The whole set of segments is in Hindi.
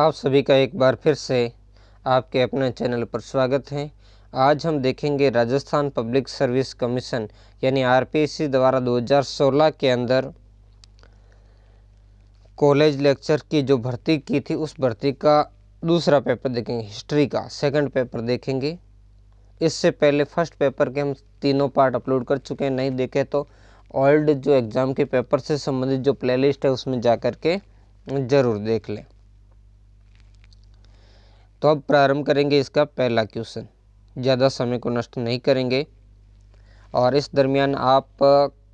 आप सभी का एक बार फिर से आपके अपने चैनल पर स्वागत है आज हम देखेंगे राजस्थान पब्लिक सर्विस कमीशन यानी आरपीसी द्वारा 2016 के अंदर कॉलेज लेक्चर की जो भर्ती की थी उस भर्ती का दूसरा पेपर देखेंगे हिस्ट्री का सेकंड पेपर देखेंगे इससे पहले फर्स्ट पेपर के हम तीनों पार्ट अपलोड कर चुके हैं नहीं देखे तो ओल्ड जो एग्ज़ाम के पेपर से संबंधित जो प्लेलिस्ट है उसमें जा कर के ज़रूर देख लें तो अब प्रारंभ करेंगे इसका पहला क्वेश्चन ज़्यादा समय को नष्ट नहीं करेंगे और इस दरमियान आप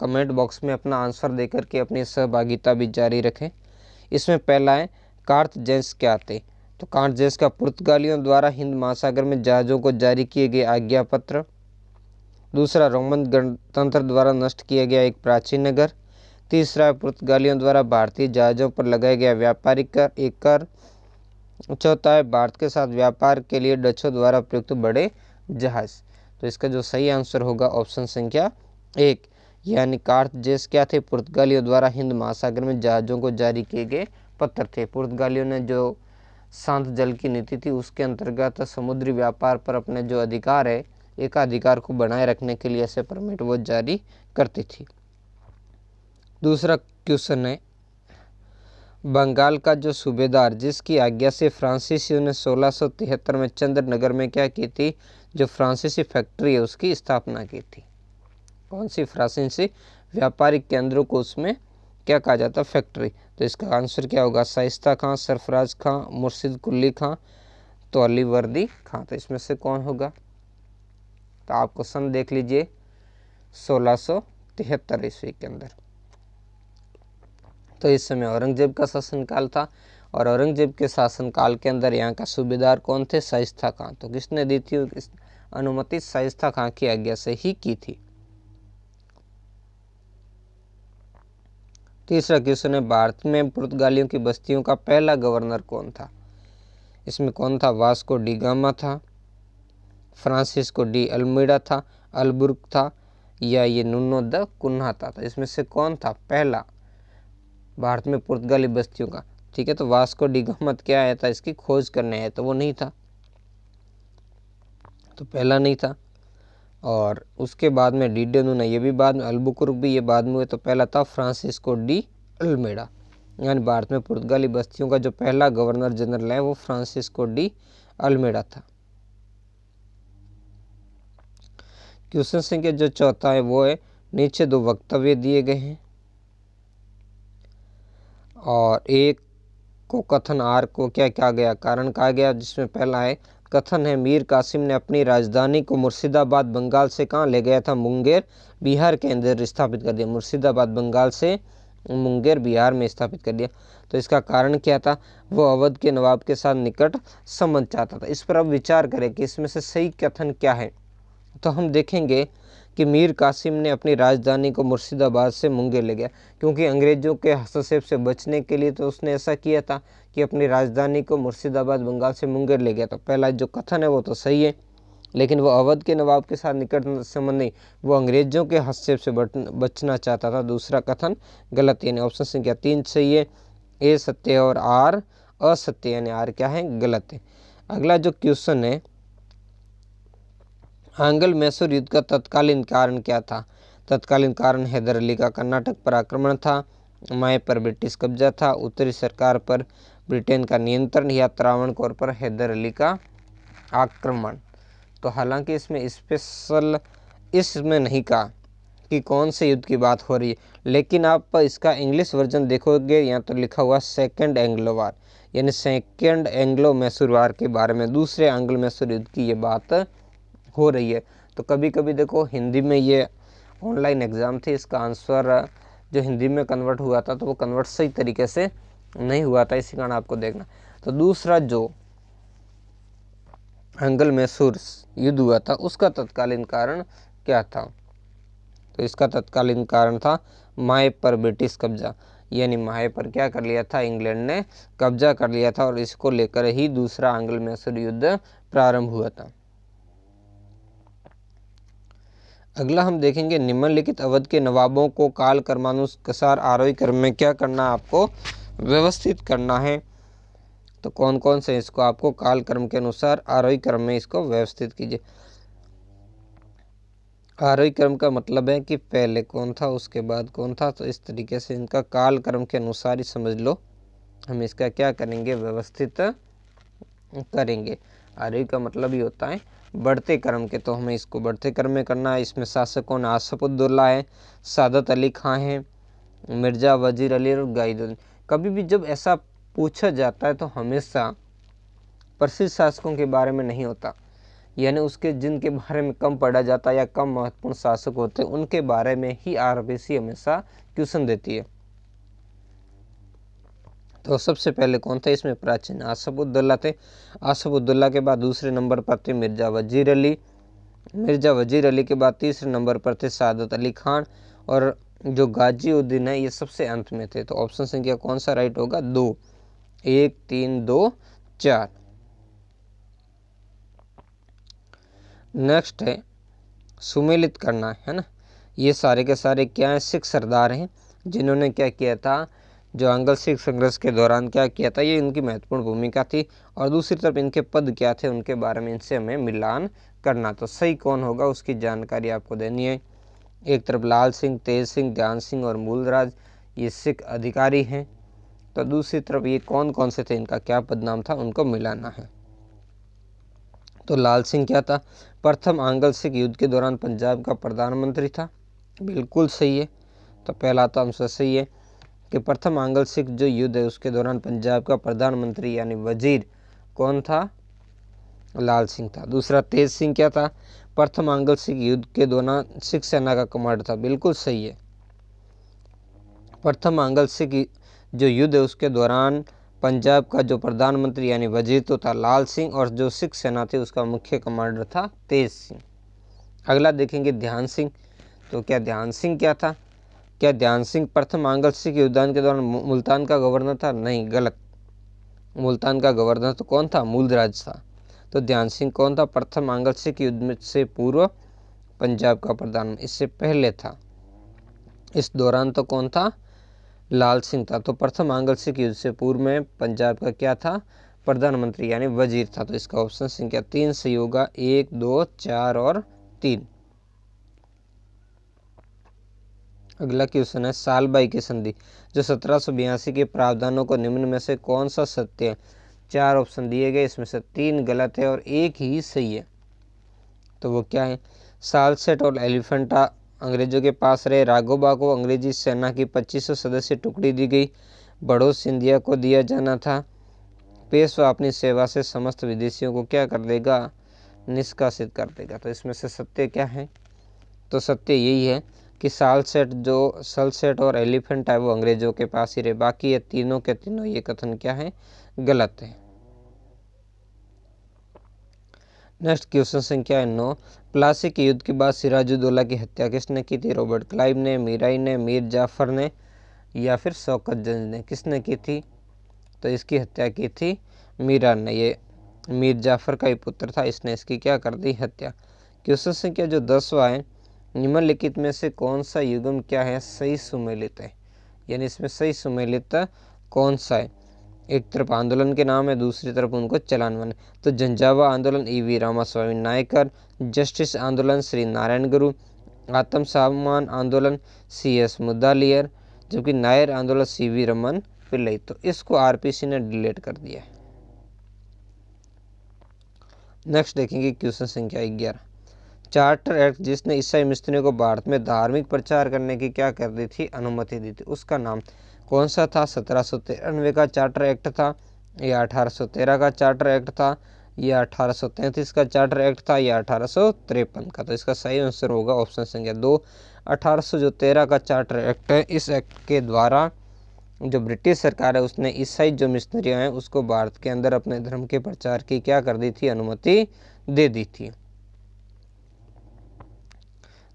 कमेंट बॉक्स में अपना आंसर दे करके अपनी सहभागिता भी जारी रखें इसमें पहला है कार्त जेंस क्या थे तो कार्त जेंस का पुर्तगालियों द्वारा हिंद महासागर में जहाज़ों को जारी किए गए आज्ञा पत्र दूसरा रोमन गणतंत्र द्वारा नष्ट किया गया एक प्राचीन नगर तीसरा पुर्तगालियों द्वारा भारतीय जहाज़ों पर लगाया गया व्यापारिक कर एक कर चौथा है भारत के साथ व्यापार के लिए डचों द्वारा प्रयुक्त बड़े जहाज तो इसका जो सही आंसर होगा ऑप्शन संख्या एक यानी कार्थजेस क्या थे पुर्तगालियों द्वारा हिंद महासागर में जहाज़ों को जारी किए गए पत्थर थे पुर्तगालियों ने जो शांत जल की नीति थी उसके अंतर्गत समुद्री व्यापार पर अपने जो अधिकार है एक अधिकार को बनाए रखने के लिए ऐसे परमिट वो जारी करती थी दूसरा क्वेश्चन है बंगाल का जो सूबेदार जिसकी आज्ञा से फ्रांसीसियों ने 1673 में चंद्रनगर में क्या की थी जो फ्रांसीसी फैक्ट्री है उसकी स्थापना की थी कौन सी फ्रांसीसी व्यापारिक केंद्रों को उसमें क्या कहा जाता फैक्ट्री तो इसका आंसर क्या होगा साइस्ता खां सरफराज खां मुर्शिद कुल्ली खां तो अली वर्दी खां तो इसमें से कौन होगा तो आप क्वेश्चन देख लीजिए सोलह सौ तिहत्तर ईस्वी के अंदर तो इस समय औरंगजेब का शासनकाल था और औरंगजेब के शासनकाल के अंदर यहाँ का सूबेदार कौन थे शाइस्ता खां तो किसने दी थी अनुमति शाइस्ता खां की आज्ञा से ही की थी तीसरा क्वेश्चन है भारत में पुर्तगालियों की बस्तियों का पहला गवर्नर कौन था इसमें कौन था वास्को डी गामा था फ्रांसिस्को डी अल्मीडा था अलबुर्ग था या ये नुनो द कुन्हा था तो इसमें से कौन था पहला भारत में पुर्तगाली बस्तियों का ठीक है तो वास्को डिगामत क्या आया था इसकी खोज करने आया तो वो नहीं था तो पहला नहीं था और उसके बाद में डी नूना ये भी बाद में अल्बुकुर्क भी ये बाद में हुए तो पहला था फ्रांसिस्को डी अल्मेडा यानी भारत में पुर्तगाली बस्तियों का जो पहला गवर्नर जनरल है वो फ्रांसिस्को डी अल्मेडा था क्वेश्चन संख्या जो चौथा है वो है नीचे दो वक्तव्य दिए गए हैं और एक को कथन आर को क्या क्या गया कारण कहा गया जिसमें पहला है कथन है मीर कासिम ने अपनी राजधानी को मुर्शिदाबाद बंगाल से कहाँ ले गया था मुंगेर बिहार के अंदर स्थापित कर दिया मुर्शिदाबाद बंगाल से मुंगेर बिहार में स्थापित कर दिया तो इसका कारण क्या था वो अवध के नवाब के साथ निकट संबंध चाहता था इस पर अब विचार करें कि इसमें से सही कथन क्या है तो हम देखेंगे कि मीर कासिम ने अपनी राजधानी को मुर्शिदाबाद से मुंगे ले गया क्योंकि अंग्रेज़ों के हस्तक्षेप से बचने के लिए तो उसने ऐसा किया था कि अपनी राजधानी को मुर्शिदाबाद बंगाल से मुंगेर ले गया तो पहला जो कथन है वो तो सही है लेकिन वो अवध के नवाब के साथ निकट संबंध नहीं वो अंग्रेज़ों के हस्तक्षेप से बचना चाहता था दूसरा कथन गलत यानी ऑप्शन संख्या तीन सही है ए सत्य और आर असत्य यानी आर क्या है गलत है अगला जो क्वेश्चन है हांगल मैसूर युद्ध का तत्कालीन कारण क्या था तत्कालीन कारण हैदर अली का कर्नाटक पर आक्रमण था माए पर ब्रिटिश कब्जा था उत्तरी सरकार पर ब्रिटेन का नियंत्रण या त्रावण कौर पर हैदर अली का आक्रमण तो हालांकि इसमें स्पेशल इसमें नहीं कहा कि कौन से युद्ध की बात हो रही है लेकिन आप इसका इंग्लिश वर्जन देखोगे यहाँ तो लिखा हुआ सेकेंड एंग्लो वार यानी सेकेंड एंग्लो मैसूर वार के बारे में दूसरे एंग्लो मैसूर युद्ध की ये बात हो रही है तो कभी कभी देखो हिंदी में ये ऑनलाइन एग्ज़ाम थी इसका आंसर जो हिंदी में कन्वर्ट हुआ था तो वो कन्वर्ट सही तरीके से नहीं हुआ था इसी कारण आपको देखना तो दूसरा जो हंगल मैसूर युद्ध हुआ था उसका तत्कालीन कारण क्या था तो इसका तत्कालीन कारण था माय पर ब्रिटिश कब्जा यानी माय पर क्या कर लिया था इंग्लैंड ने कब्जा कर लिया था और इसको लेकर ही दूसरा आंग्ल मैसूर युद्ध प्रारंभ हुआ था अगला हम देखेंगे निम्नलिखित अवध के नवाबों को काल कर्मानुसार आरोही क्रम में क्या करना आपको व्यवस्थित करना है तो कौन कौन से इसको आपको काल कर्म के अनुसार आरोही क्रम में इसको व्यवस्थित कीजिए आरोही क्रम का मतलब है कि पहले कौन था उसके बाद कौन था तो इस तरीके से इनका काल कर्म के अनुसार ही समझ लो हम इसका क्या करेंगे व्यवस्थित करेंगे आरोही का मतलब ये होता है बढ़ते क्रम के तो हमें इसको बढ़ते क्रम में करना है इसमें शासकों ने आसफुद्दुल्ला है सादत अली खां हैं मिर्ज़ा वजीर अली और गाइदुल कभी भी जब ऐसा पूछा जाता है तो हमेशा प्रसिद्ध शासकों के बारे में नहीं होता यानी उसके जिनके बारे में कम पढ़ा जाता है या कम महत्वपूर्ण शासक होते हैं उनके बारे में ही आर हमेशा क्वेश्चन देती है तो सबसे पहले कौन थे इसमें प्राचीन आसफुद्दुल्ला थे आसफुद्दुल्ला के बाद दूसरे नंबर पर थे मिर्ज़ा वजीर अली मिर्ज़ा वजीर अली के बाद तीसरे नंबर पर थे सादत अली खान और जो गाजीउद्दीन है ये सबसे अंत में थे तो ऑप्शन संख्या कौन सा राइट होगा दो एक तीन दो चार नेक्स्ट है सुमेलित करना है ना ये सारे के सारे क्या हैं सिख सरदार हैं जिन्होंने क्या किया था जो आंगल सिख संघर्ष के दौरान क्या किया था ये इनकी महत्वपूर्ण भूमिका थी और दूसरी तरफ इनके पद क्या थे उनके बारे में इनसे हमें मिलान करना तो सही कौन होगा उसकी जानकारी आपको देनी है एक तरफ लाल सिंह तेज सिंह ज्ञान सिंह और मूलराज ये सिख अधिकारी हैं तो दूसरी तरफ ये कौन कौन से थे इनका क्या पदनाम था उनको मिलाना है तो लाल सिंह क्या था प्रथम आंगल सिख युद्ध के दौरान पंजाब का प्रधानमंत्री था बिल्कुल सही है तो पहला तो आंसर सही है कि प्रथम आंगल सिख जो युद्ध है उसके दौरान पंजाब का प्रधानमंत्री यानी वजीर कौन था लाल सिंह था दूसरा तेज सिंह क्या था प्रथम आंगल सिख युद्ध के दौरान सिख सेना का कमांडर था बिल्कुल सही है प्रथम आंगल सिख जो युद्ध है उसके दौरान पंजाब का जो प्रधानमंत्री यानी वजीर तो था लाल सिंह और जो सिख सेना थी उसका मुख्य कमांडर था तेज सिंह अगला देखेंगे ध्यान सिंह तो क्या ध्यान सिंह क्या था क्या ध्यान सिंह प्रथम आंगल सिख योगदान के दौरान मुल्तान का गवर्नर था नहीं गलत मुल्तान का गवर्नर तो कौन था मूलराज था तो ध्यान सिंह कौन था प्रथम आंगल सिख युद्ध से पूर्व पंजाब का प्रधान इससे पहले था इस दौरान तो कौन था लाल सिंह था तो प्रथम आंगल सिख युद्ध से पूर्व में पंजाब का क्या था प्रधानमंत्री यानी वजीर था तो इसका ऑप्शन संख्या तीन सही होगा एक दो चार और तीन अगला क्वेश्चन है साल बाई की संधि जो सत्रह के प्रावधानों को निम्न में से कौन सा सत्य है चार ऑप्शन दिए गए इसमें से तीन गलत है और एक ही सही है तो वो क्या है साल सेट और एलिफेंटा अंग्रेजों के पास रहे राघोबा को अंग्रेजी सेना की 2500 सदस्य टुकड़ी दी गई बड़ो सिंधिया को दिया जाना था पेशवा अपनी सेवा से समस्त विदेशियों को क्या कर देगा निष्कासित कर देगा तो इसमें से सत्य क्या है तो सत्य यही है कि सालसेट जो सलसेट और एलिफेंट है वो अंग्रेज़ों के पास ही रहे बाकी ये तीनों के तीनों ये कथन क्या है गलत है नेक्स्ट क्वेश्चन संख्या है नौ प्लासी के युद्ध के बाद सिराजुद्दौला की हत्या किसने की थी रॉबर्ट क्लाइव ने मीराई ने मीर जाफर ने या फिर शौकत जंज ने किसने की थी तो इसकी हत्या की थी मीरा ने ये मीर जाफर का ही पुत्र था इसने इसकी क्या कर दी हत्या क्वेश्चन संख्या जो दसवा है निम्नलिखित में से कौन सा युगम क्या है सही सुमेलित है यानी इसमें सही सुमेलित कौन सा है एक तरफ आंदोलन के नाम है दूसरी तरफ उनको चलानवन तो जंजावा आंदोलन E e V Ramaswamy Naicker justice आंदोलन श्री नारायण गुरु आत्म सामान आंदोलन सी एस मुद्दालियर जबकि नायर आंदोलन सी वी रमन पिल्लई तो इसको सी ने डिलीट कर दिया है नेक्स्ट देखेंगे क्वेश्चन संख्या ग्यारह चार्टर एक्ट जिसने ईसाई मिस्त्रियों को भारत में धार्मिक प्रचार करने की क्या कर दी थी अनुमति दी थी उसका नाम कौन सा था सत्रह का चार्टर एक्ट था सौ तेरह का चार्टर एक्ट था यह तैंतीस का चार्टर एक्ट था या अठारह का तो इसका सही आंसर होगा ऑप्शन संख्या दो अठारह जो तेरह का चार्टर एक्ट है इस एक्ट के द्वारा जो ब्रिटिश सरकार है उसने ईसाई जो मिशनरियाँ हैं उसको भारत के अंदर अपने धर्म के प्रचार की क्या कर दी थी अनुमति दे दी थी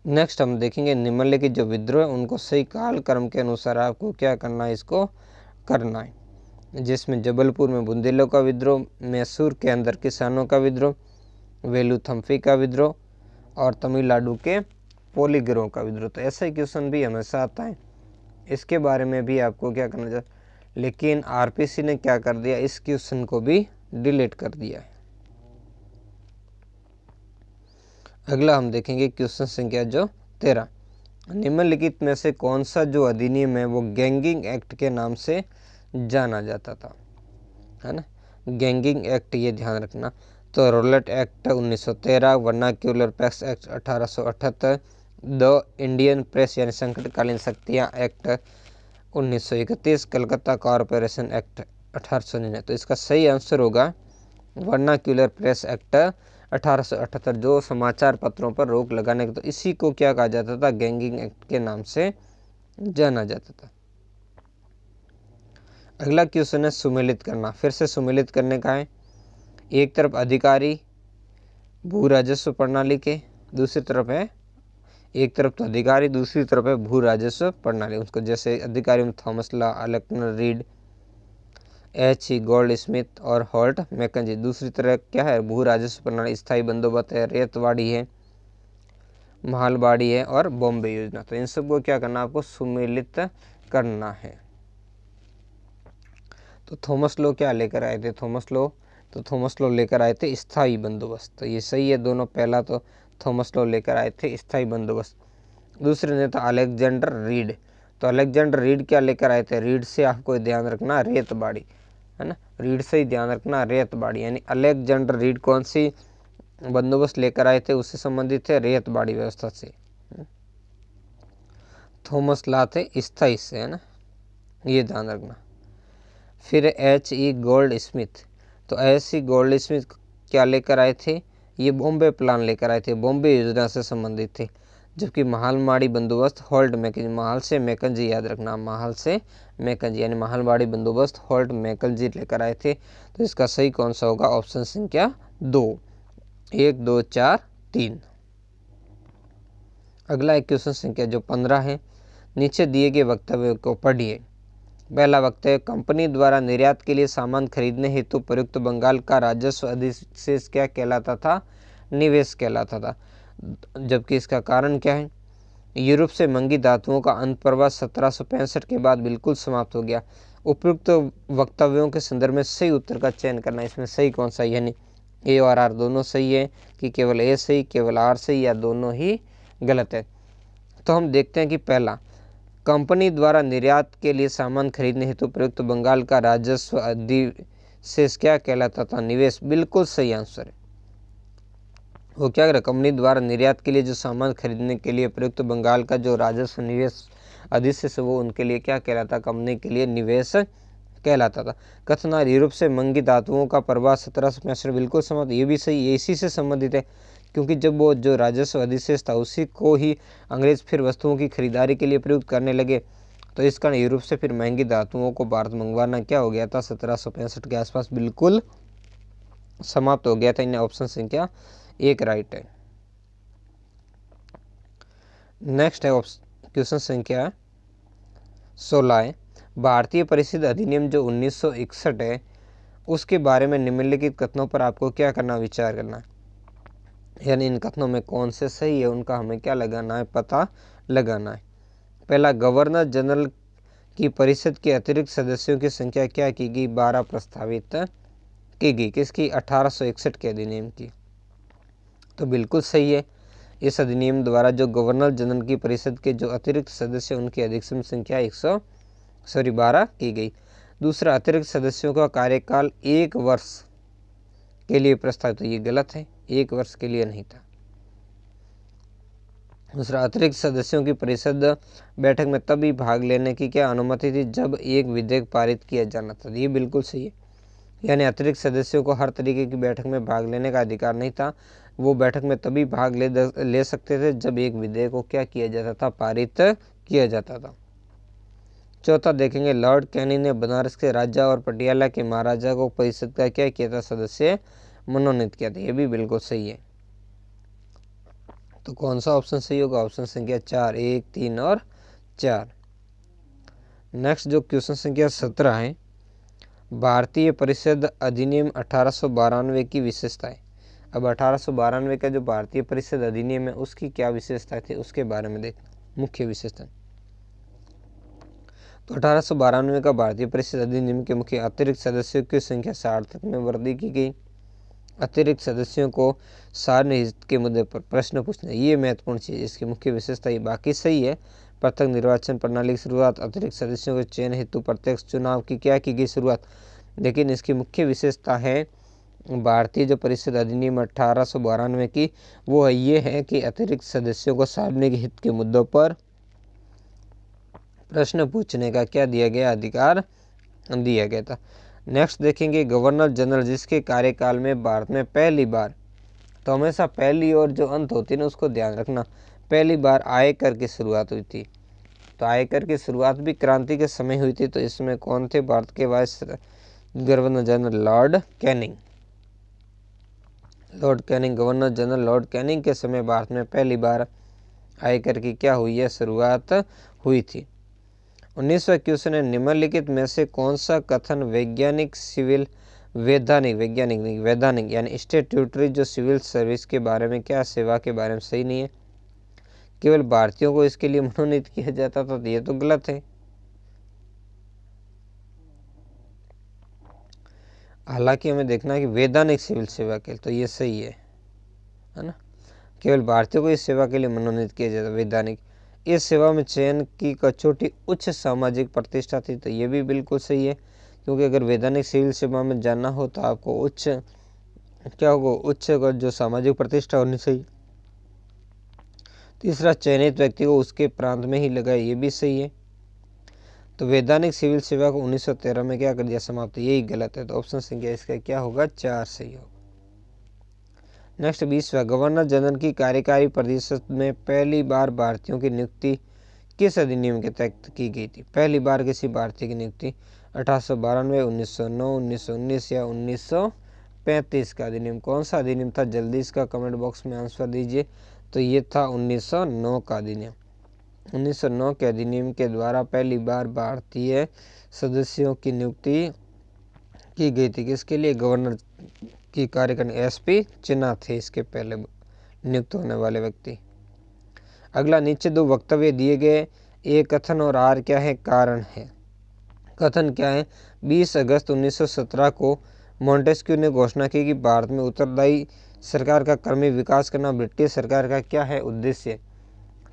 नेक्स्ट हम देखेंगे निम्नलिखित जो विद्रोह है उनको सही काल क्रम के अनुसार आपको क्या करना है इसको करना है जिसमें जबलपुर में बुंदेलों का विद्रोह मैसूर के अंदर किसानों का विद्रोह वेलूथम्फी का विद्रोह और तमिलनाडु के पोलीग्रोह का विद्रोह तो ऐसे क्वेश्चन भी हमेशा आता है इसके बारे में भी आपको क्या करना चाहिए लेकिन आरपीसी ने क्या कर दिया इस क्वेश्चन को भी डिलीट कर दिया है अगला हम देखेंगे क्वेश्चन संख्या जो तेरह निम्नलिखित में से कौन सा जो अधिनियम है वो गैंगिंग एक्ट के नाम से जाना जाता था है ना गैंगिंग एक्ट ये ध्यान रखना तो Rowlatt act 1913 vernacular press act 1878 the Indian press यानी संकटकालीन शक्तियाँ एक्ट 1931 कलकत्ता कॉरपोरेशन एक्ट अठारह तो इसका सही आंसर होगा वर्नाक्यूलर प्रेस एक्ट अठारह जो समाचार पत्रों पर रोक लगाने का तो इसी को क्या कहा जाता था गैंगिंग एक्ट के नाम से जाना जाता था अगला क्वेश्चन है सुमेलित करना फिर से सुमेलित करने का है एक तरफ अधिकारी भू राजस्व प्रणाली के दूसरी तरफ है एक तरफ तो अधिकारी दूसरी तरफ है भू राजस्व प्रणाली उसको जैसे अधिकारी Thomas Law Alexander Reid H E Goldsmith और हॉल्ट मैकेजी दूसरी तरह क्या है भू राजस्व प्रणाली स्थायी बंदोबस्त है रेतवाड़ी है महालवाड़ी है और बॉम्बे योजना तो इन सबको क्या करना आपको सुमिलित करना है तो थॉमस लो क्या लेकर आए थे थॉमस लो तो थॉमस लो लेकर आए थे स्थायी बंदोबस्त तो ये सही है दोनों पहला तो थॉमस लो लेकर आए थे स्थायी बंदोबस्त दूसरे नेता अलेक्जेंडर रीड तो अलेक्जेंडर रीड क्या लेकर आए थे रीड से आपको ध्यान रखना रेतबाड़ी है ना रीड से ही ध्यान रखना बाड़ी यानी अलेक्जेंडर रीड कौन सी बंदोबस्त लेकर आए थे उससे संबंधित है बाड़ी व्यवस्था से थॉमस ला थे स्थाई से है ना ये ध्यान रखना फिर एच ई गोल्ड स्मिथ तो एच ई गोल्ड स्मिथ क्या लेकर आए थे ये बॉम्बे प्लान लेकर आए थे बॉम्बे योजना से संबंधित थे जबकि महालमाड़ी बंदोबस्त होल्ट मैकन महाल से जी याद रखना महाल से मैकजी यानी महालमाड़ी बंदोबस्त हॉल्ट जी लेकर आए थे तो इसका सही कौन सा होगा ऑप्शन संख्या दो एक दो चार तीन अगला एक क्वेश्चन संख्या जो पंद्रह है नीचे दिए गए वक्तव्य को पढ़िए पहला वक्तव्य कंपनी द्वारा निर्यात के लिए सामान खरीदने हेतु प्रयुक्त बंगाल का राजस्व अधिशेष क्या कहलाता था निवेश कहलाता था जबकि इसका कारण क्या है यूरोप से मंगी धातुओं का अंत प्रवाह सत्रह के बाद बिल्कुल समाप्त हो गया उपयुक्त तो वक्तव्यों के संदर्भ में सही उत्तर का चयन करना इसमें सही कौन सा यानी ए और आर दोनों सही है कि केवल ए सही केवल आर सही या दोनों ही गलत है तो हम देखते हैं कि पहला कंपनी द्वारा निर्यात के लिए सामान खरीदने हेतु तो प्रयुक्त बंगाल का राजस्व अधिशेष क्या कहलाता था निवेश बिल्कुल सही आंसर है वो क्या करें कंपनी द्वारा निर्यात के लिए जो सामान खरीदने के लिए प्रयुक्त बंगाल का जो राजस्व निवेश अधिश्य से वो उनके लिए क्या कहलाता कंपनी के लिए निवेश कहलाता था कथनार यूरोप से मंगी धातुओं का प्रवाह सत्रह सौ पैंसठ बिल्कुल समाप्त ये भी सही इसी से संबंधित है क्योंकि जब वो जो राजस्व अधिशेष था उसी को ही अंग्रेज फिर वस्तुओं की खरीदारी के लिए प्रयुक्त करने लगे तो इस कारण यूरोप से फिर महंगी धातुओं को भारत मंगवाना क्या हो गया था सत्रह के आसपास बिल्कुल समाप्त हो गया था इन्हें ऑप्शन संख्या एक राइट है नेक्स्ट है क्वेश्चन संख्या सोलह है भारतीय परिषद अधिनियम जो 1961 है उसके बारे में निम्नलिखित कथनों पर आपको क्या करना विचार करना यानी इन कथनों में कौन से सही है उनका हमें क्या लगाना है पता लगाना है पहला गवर्नर जनरल की परिषद के अतिरिक्त सदस्यों की संख्या क्या की गई बारह प्रस्तावित की गई किसकी इकसठ के अधिनियम की तो बिल्कुल सही है इस अधिनियम द्वारा जो गवर्नर जनरल की परिषद के जो अतिरिक्त सदस्य उनकी अधिकतम संख्या एक सौ सॉरी बारह की गई दूसरा अतिरिक्त सदस्यों का कार्यकाल एक वर्ष के लिए प्रस्तावित तो ये गलत है एक वर्ष के लिए नहीं था दूसरा अतिरिक्त सदस्यों की परिषद बैठक में तभी भाग लेने की क्या अनुमति थी जब एक विधेयक पारित किया जाना था ये बिल्कुल सही है यानी अतिरिक्त सदस्यों को हर तरीके की बैठक में भाग लेने का अधिकार नहीं था वो बैठक में तभी भाग ले ले सकते थे जब एक विधेयक को क्या किया जाता था पारित किया जाता था चौथा देखेंगे लॉर्ड कैनी ने बनारस के राजा और पटियाला के महाराजा को परिषद का क्या किया था सदस्य मनोनीत किया था ये भी बिल्कुल सही है तो कौन सा ऑप्शन सही होगा ऑप्शन संख्या चार एक तीन और चार नेक्स्ट जो क्वेश्चन संख्या सत्रह है भारतीय परिषद अधिनियम अठारह की विशेषताएं अब अठारह का जो भारतीय परिषद अधिनियम है उसकी क्या विशेषता थी उसके बारे में देखना मुख्य विशेषता तो अठारह का भारतीय परिषद अधिनियम के मुख्य अतिरिक्त सदस्यों की संख्या साठ तक में वृद्धि की गई अतिरिक्त सदस्यों को सार्वजनिक के मुद्दे पर प्रश्न पूछना ये महत्वपूर्ण चीज़ इसकी मुख्य विशेषता ये बाकी सही है प्रत्यक्ष निर्वाचन प्रणाली की शुरुआत अतिरिक्त सदस्यों के चयन हेतु प्रत्यक्ष चुनाव की क्या की गई शुरुआत लेकिन इसकी मुख्य विशेषता है भारतीय जो परिषद अधिनियम अठारह सौ बारानवे की वो है ये है कि अतिरिक्त सदस्यों को सार्वजनिक हित के मुद्दों पर प्रश्न पूछने का क्या दिया गया अधिकार दिया गया था नेक्स्ट देखेंगे गवर्नर जनरल जिसके कार्यकाल में भारत में पहली बार तो हमेशा पहली और जो अंत होती है ना उसको ध्यान रखना पहली बार आयकर की शुरुआत हुई थी तो आयकर की शुरुआत भी क्रांति के समय हुई थी तो इसमें कौन थे भारत के vice governor general Lord Canning Lord Canning governor general Lord Canning के समय भारत में पहली बार आयकर की क्या हुई है शुरुआत हुई थी सौ इक्कीस है निम्नलिखित में से कौन सा कथन वैज्ञानिक सिविल वैधानिक वैज्ञानिक नहीं वैधानिक यानी स्टेट्यूटरी जो सिविल सर्विस के बारे में क्या सेवा के बारे में सही नहीं है केवल भारतीयों को इसके लिए मनोनीत किया जाता था तो ये तो गलत है हालांकि हमें देखना है कि वैधानिक सिविल सेवा के लिए तो ये सही है है ना केवल भारतीयों को इस सेवा के लिए मनोनीत किया जाता है वैधानिक इस सेवा में चयन की कचोटी उच्च सामाजिक प्रतिष्ठा थी तो ये भी बिल्कुल सही है क्योंकि अगर वैधानिक सिविल सेवा में जाना हो तो आपको उच्च क्या होगा उच्च जो सामाजिक प्रतिष्ठा होनी चाहिए तीसरा चयनित व्यक्ति को उसके प्रांत में ही लगाए ये भी सही है तो वैधानिक सिविल सेवा को 1913 में क्या कर दिया समाप्त यही गलत है तो ऑप्शन संख्या इसका क्या होगा चार सही होगा नेक्स्ट बीसवा गवर्नर जनरल की कार्यकारी परिषद में पहली बार भारतीयों की नियुक्ति किस अधिनियम के तहत की गई थी पहली बार किसी भारतीय की नियुक्ति अठारह सौ बारानवे उन्नीस सौ नौ उन्नीस सौ उन्नीस या उन्नीस सौ पैंतीस का अधिनियम कौन सा अधिनियम था जल्दी इसका कमेंट बॉक्स में आंसर दीजिए तो ये था उन्नीस सौ नौ का अधिनियम 1909 के अधिनियम के द्वारा पहली बार भारतीय सदस्यों की नियुक्ति की गई थी किसके लिए गवर्नर की कार्यकारिणी एसपी चिन्हा थे इसके पहले नियुक्त होने वाले व्यक्ति अगला नीचे दो वक्तव्य दिए गए ए कथन और आर क्या है कारण है कथन क्या है 20 अगस्त 1917 को मॉन्टेस्क्यू ने घोषणा की कि भारत में उत्तरदायी सरकार का कर्मी विकास करना ब्रिटिश सरकार का क्या है उद्देश्य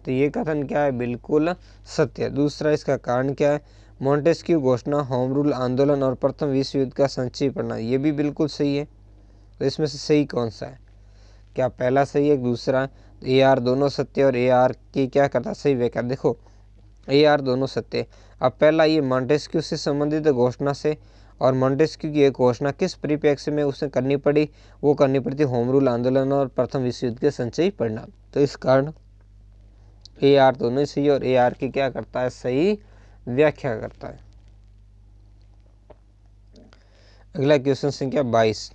तो ये कथन क्या है बिल्कुल सत्य दूसरा इसका कारण क्या है मॉन्टेस्क्यू घोषणा होम रूल आंदोलन और प्रथम विश्व युद्ध का संक्षिप्त प्रणाली ये भी बिल्कुल सही है तो इसमें से सही कौन सा है क्या पहला सही है दूसरा ए आर दोनों सत्य और ए आर की क्या करता सही व्याख्या देखो ए आर दोनों सत्य अब पहला ये मॉन्टेस्क्यू से संबंधित घोषणा से और मॉन्टेस्क्यू की एक घोषणा किस परिप्रेक्ष्य में उसने करनी पड़ी वो करनी पड़ती होम रूल आंदोलन और प्रथम विश्व युद्ध के संचयी परिणाम तो इस कारण ए आर दोनों सही और ए आर की क्या करता है सही व्याख्या करता है अगला क्वेश्चन संख्या बाईस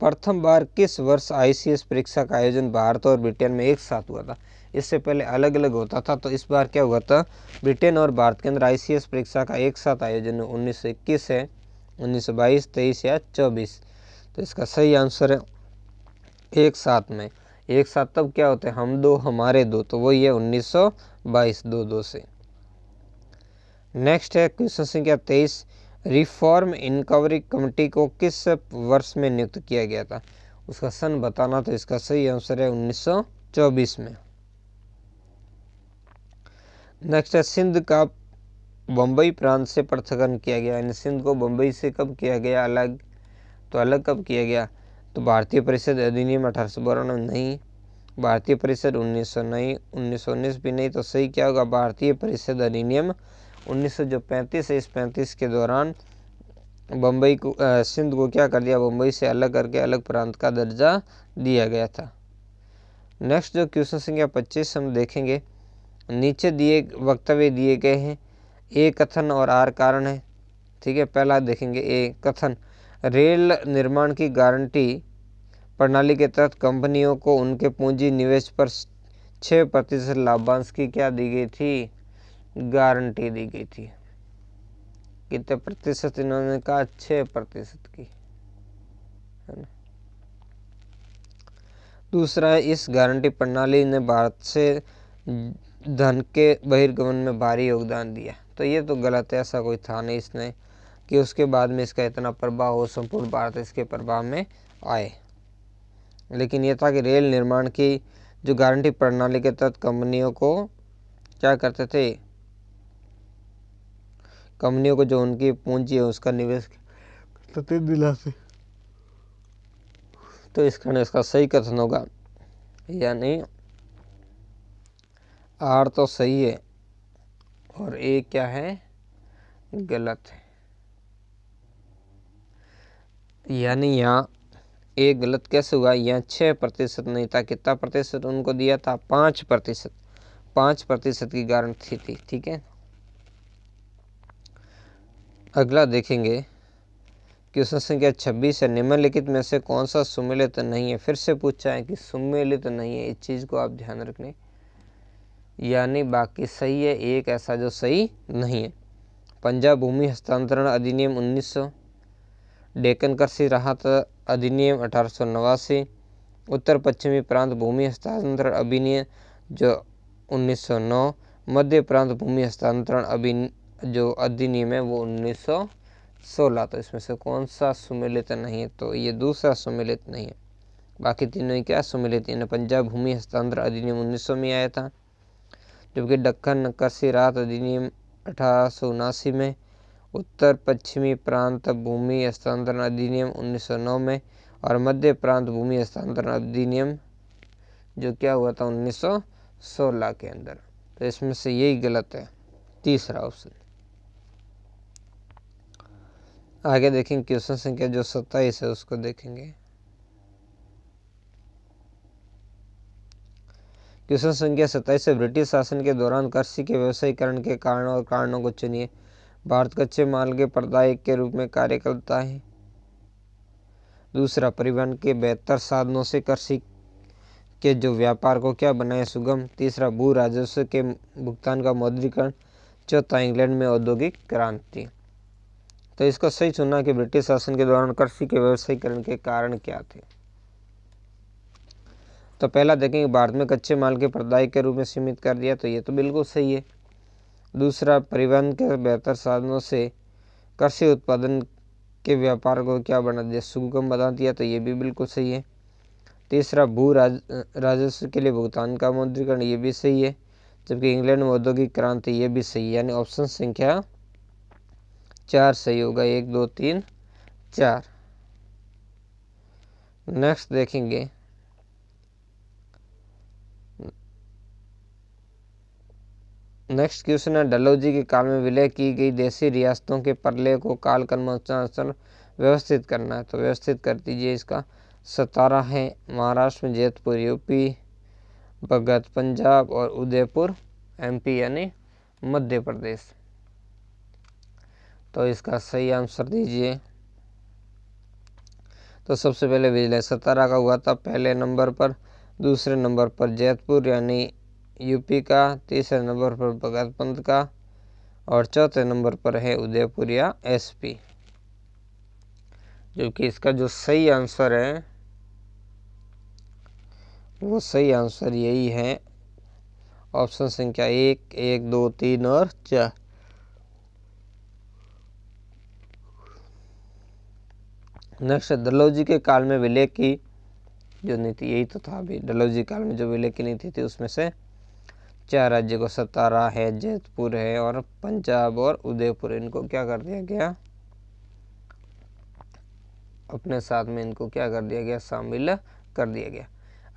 प्रथम बार किस वर्ष आईसीएस परीक्षा का आयोजन भारत और ब्रिटेन में एक साथ हुआ था इससे पहले अलग अलग होता था तो इस बार क्या हुआ था ब्रिटेन और भारत के अंदर आईसीएस परीक्षा का एक साथ आयोजन उन्नीस है उन्नीस सौ बाईस तेईस या चौबीस तो इसका सही आंसर है एक साथ में एक साथ तब क्या होते हैं हम दो हमारे दो तो वही है 1922 दो दो से नेक्स्ट है क्वेश्चन संख्या तेईस रिफॉर्म इनकवरी कमेटी को किस वर्ष में नियुक्त किया गया था उसका सन बताना तो इसका सही आंसर है 1924 में नेक्स्ट है सिंध का बम्बई प्रांत से पृथकन किया गया यानी सिंध को बम्बई से कब किया गया अलग तो अलग कब किया गया तो भारतीय परिषद अधिनियम अठारह सौ में नहीं भारतीय परिषद उन्नीस सौ नहीं उन्नीस सौ उन्नीस भी नहीं तो सही क्या होगा भारतीय परिषद अधिनियम उन्नीस सौ जो पैंतीस है इस पैंतीस के दौरान बम्बई को सिंध को क्या कर दिया बम्बई से अलग करके अलग प्रांत का दर्जा दिया गया था नेक्स्ट जो क्वेश्चन संख्या पच्चीस हम देखेंगे नीचे दिए वक्तव्य दिए गए हैं ए कथन और आर कारण है ठीक है पहला देखेंगे ए कथन रेल निर्माण की गारंटी प्रणाली के तहत कंपनियों को उनके पूंजी निवेश पर छः प्रतिशत लाभांश की क्या दी गई थी गारंटी दी गई थी कितने प्रतिशत इन्होंने कहा छः प्रतिशत की है दूसरा है इस गारंटी प्रणाली ने भारत से धन के बहिर्गमन में भारी योगदान दिया तो ये तो गलत है ऐसा कोई था नहीं इसने कि उसके बाद में इसका इतना प्रभाव हो संपूर्ण भारत इसके प्रभाव में आए लेकिन यह था कि रेल निर्माण की जो गारंटी प्रणाली के तहत कंपनियों को क्या करते थे कंपनियों को जो उनकी पूंजी है उसका निवेश करते दिलाते तो इस कारण इसका सही कथन होगा यानी आर तो सही है और ए क्या है गलत है यानी यहाँ एक गलत कैसे हुआ यहाँ छः प्रतिशत नहीं था कितना प्रतिशत उनको दिया था पाँच प्रतिशत पाँच प्रतिशत की गारंटी थी ठीक है अगला देखेंगे क्वेश्चन संख्या छब्बीस है निम्नलिखित में से कौन सा सुमेलित नहीं है फिर से पूछा है कि सुमेलित नहीं है इस चीज़ को आप ध्यान रखने यानी बाकी सही है एक ऐसा जो सही नहीं है पंजाब भूमि हस्तांतरण अधिनियम उन्नीस सौ डेकन कृषि राहत अधिनियम अठारह उत्तर पश्चिमी प्रांत भूमि हस्तांतरण अधिनियम जो 1909 मध्य प्रांत भूमि हस्तांतरण अभिन जो अधिनियम है वो 1916 तो इसमें से कौन सा सुमिलित नहीं है तो ये दूसरा सुमिलित नहीं है बाकी तीनों ही क्या सुमिलित यानी पंजाब भूमि हस्तांतरण अधिनियम 1900 में आया था जबकि दक्खन कृषि राहत अधिनियम अठारह में उत्तर पश्चिमी प्रांत भूमि हस्तांतरण अधिनियम 1909 में और मध्य प्रांत भूमि हस्तांतरण अधिनियम जो क्या हुआ था 1916 के अंदर तो इसमें से यही गलत है तीसरा ऑप्शन आगे देखेंगे क्वेश्चन संख्या जो सत्ताईस है उसको देखेंगे क्वेश्चन संख्या सत्ताईस से ब्रिटिश शासन के दौरान कृषि के व्यवसायीकरण के कारणों और कारणों को चुनिए भारत कच्चे माल के प्रदायक के रूप में कार्य करता है दूसरा परिवहन के बेहतर साधनों से कृषि के जो व्यापार को क्या बनाए सुगम तीसरा भू राजस्व के भुगतान का मौद्रीकरण चौथा इंग्लैंड में औद्योगिक क्रांति तो इसको सही सुनना कि ब्रिटिश शासन के दौरान कृषि के व्यवसायीकरण के कारण क्या थे तो पहला देखेंगे भारत में कच्चे माल के प्रदाय के रूप में सीमित कर दिया तो ये तो बिल्कुल सही है दूसरा परिवहन के बेहतर साधनों से कृषि उत्पादन के व्यापार को क्या बना दिया सुगम बना दिया तो ये भी बिल्कुल सही है तीसरा भू राज, राजस्व के लिए भुगतान का मौद्रीकरण ये भी सही है जबकि इंग्लैंड में औद्योगिक क्रांति ये भी सही है यानी ऑप्शन संख्या चार सही होगा एक दो तीन चार नेक्स्ट देखेंगे नेक्स्ट क्वेश्चन है डलोजी के काल में विलय की गई देसी रियासतों के परले को काल कर्मचार व्यवस्थित करना है तो व्यवस्थित कर दीजिए इसका सतारा है महाराष्ट्र में जेतपुर यूपी भगत पंजाब और उदयपुर एमपी यानी मध्य प्रदेश तो इसका सही आंसर दीजिए तो सबसे पहले विजय सतारा का हुआ था पहले नंबर पर दूसरे नंबर पर जैतपुर यानी यूपी का तीसरे नंबर पर भगत पंत का और चौथे नंबर पर है उदयपुरिया एसपी कि इसका जो सही आंसर है वो सही आंसर यही है ऑप्शन संख्या एक एक दो तीन और चार नेक्स्ट डलौजी के काल में विलय की जो नीति यही तो था अभी डलौजी काल में जो विलय की नीति थी उसमें से चार राज्य को सतारा है जैतपुर है और पंजाब और उदयपुर इनको क्या कर दिया गया अपने साथ में इनको क्या कर दिया गया शामिल कर दिया गया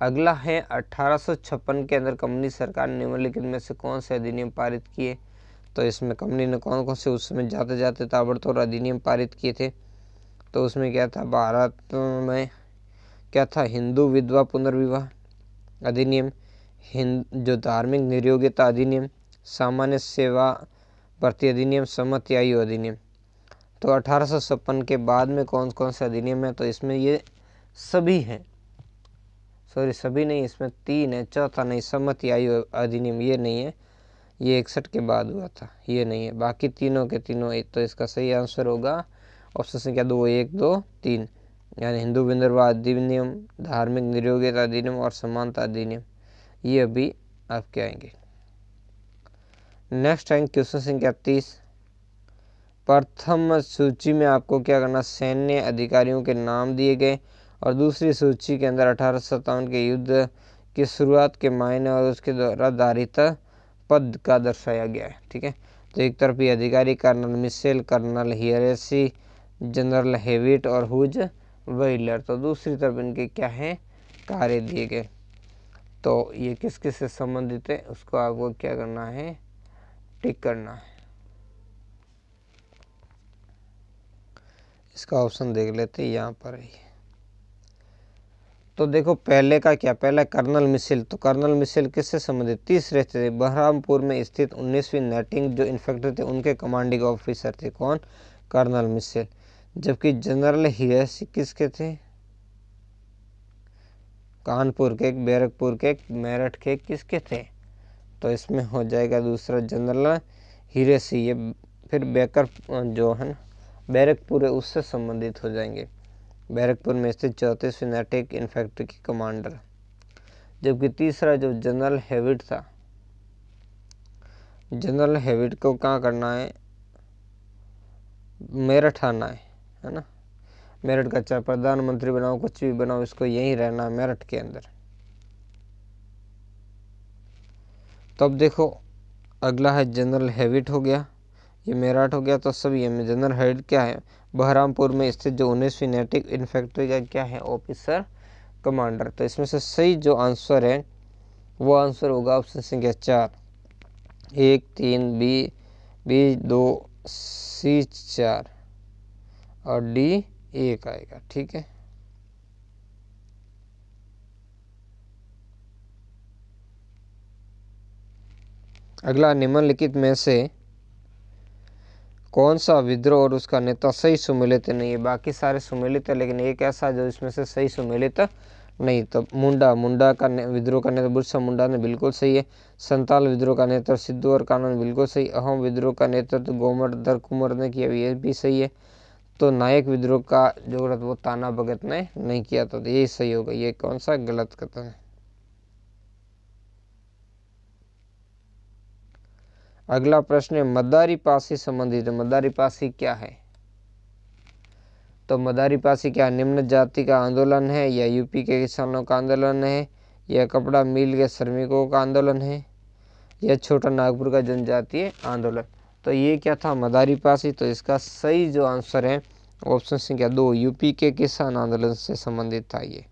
अगला है 1856 के अंदर कंपनी सरकार ने निम्नलिखित में से कौन से अधिनियम पारित किए तो इसमें कंपनी ने कौन कौन से उस समय जाते जाते ताबड़तोड़ अधिनियम पारित किए थे तो उसमें क्या था भारत में क्या था हिंदू विधवा पुनर्विवाह अधिनियम हिंद जो धार्मिक निर्योग्यता अधिनियम सामान्य सेवा भर्ती अधिनियम आयु अधिनियम तो अठारह के बाद में कौन कौन से अधिनियम है तो इसमें ये सभी हैं सॉरी सभी नहीं इसमें तीन है चौथा नहीं सम्मति आयु अधिनियम ये नहीं है ये इकसठ के बाद हुआ था ये नहीं है बाकी तीनों के तीनों तो इसका सही आंसर होगा ऑप्शन संख्या दो एक दो तीन यानी हिंदू विंदरवा अधिनियम धार्मिक निरोगिता अधिनियम और समानता अधिनियम ये अभी आपके आएंगे नेक्स्ट आएंगे क्वेश्चन संख्या तीस प्रथम सूची में आपको क्या करना सैन्य अधिकारियों के नाम दिए गए और दूसरी सूची के अंदर अठारह के युद्ध की शुरुआत के मायने और उसके द्वारा धारित पद का दर्शाया गया है ठीक है तो एक तरफ ये अधिकारी colonel Mitchell colonel Hearsey general Hewitt और हुज वेलर तो दूसरी तरफ इनके क्या हैं कार्य दिए गए तो ये किस किस से संबंधित है उसको आपको क्या करना है टिक करना है इसका ऑप्शन देख लेते हैं यहाँ पर ही तो देखो पहले का क्या पहला कर्नल मिसिल तो कर्नल मिसिल किससे संबंधित तीसरे थे बहरामपुर में स्थित उन्नीसवीं नेटिंग जो इन्फेक्टर थे उनके कमांडिंग ऑफिसर थे कौन कर्नल मिसिल जबकि जनरल हियस किसके थे कानपुर के बैरकपुर के मेरठ के किसके थे तो इसमें हो जाएगा दूसरा जनरल हीरे से ये फिर बेकर जो है ना बैरकपुर है उससे संबंधित हो जाएंगे बैरकपुर में स्थित चौंतीसवीं नैटिक इन्फेक्ट्री के कमांडर जबकि तीसरा जो जनरल हैविट था जनरल हैविट को कहाँ करना है मेरठ आना है है ना मेरठ का चाहे प्रधानमंत्री बनाओ कुछ भी बनाओ इसको यहीं रहना है मेरठ के अंदर तो अब देखो अगला है जनरल हैविट हो गया ये मेरठ हो गया तो सब ये में जनरल हैविट क्या है बहरामपुर में स्थित जो उन्नीसवीं नेटिक इन्फेक्ट्री का क्या है ऑफिसर कमांडर तो इसमें से सही जो आंसर है वो आंसर होगा ऑप्शन संख्या चार एक तीन बी बी दो सी चार और डी एक आएगा ठीक है अगला निम्नलिखित में से कौन सा विद्रोह और उसका नेता सही सुमिलित नहीं है बाकी सारे सुमिलित है लेकिन एक ऐसा जो इसमें से सही सुमिलित नहीं तो मुंडा मुंडा का विद्रोह का नेता बुरसा मुंडा ने बिल्कुल सही है संताल विद्रोह का नेता सिद्धू और कानून बिल्कुल सही अहम विद्रोह का नेतृत्व तो गोमर धर कुमर ने किया ये भी सही है तो नायक विद्रोह का जो गलत वो ताना भगत ने नहीं किया था तो यही सही होगा ये कौन सा गलत कथन है अगला प्रश्न है मदारी पासी संबंधित मदारी पासी क्या है तो मदारी पासी क्या निम्न जाति का आंदोलन है या यूपी के किसानों का आंदोलन है या कपड़ा मिल के श्रमिकों का आंदोलन है या छोटा नागपुर का जनजातीय आंदोलन तो ये क्या था मदारी पासी तो इसका सही जो आंसर है ऑप्शन संख्या दो यूपी के किसान आंदोलन से संबंधित था ये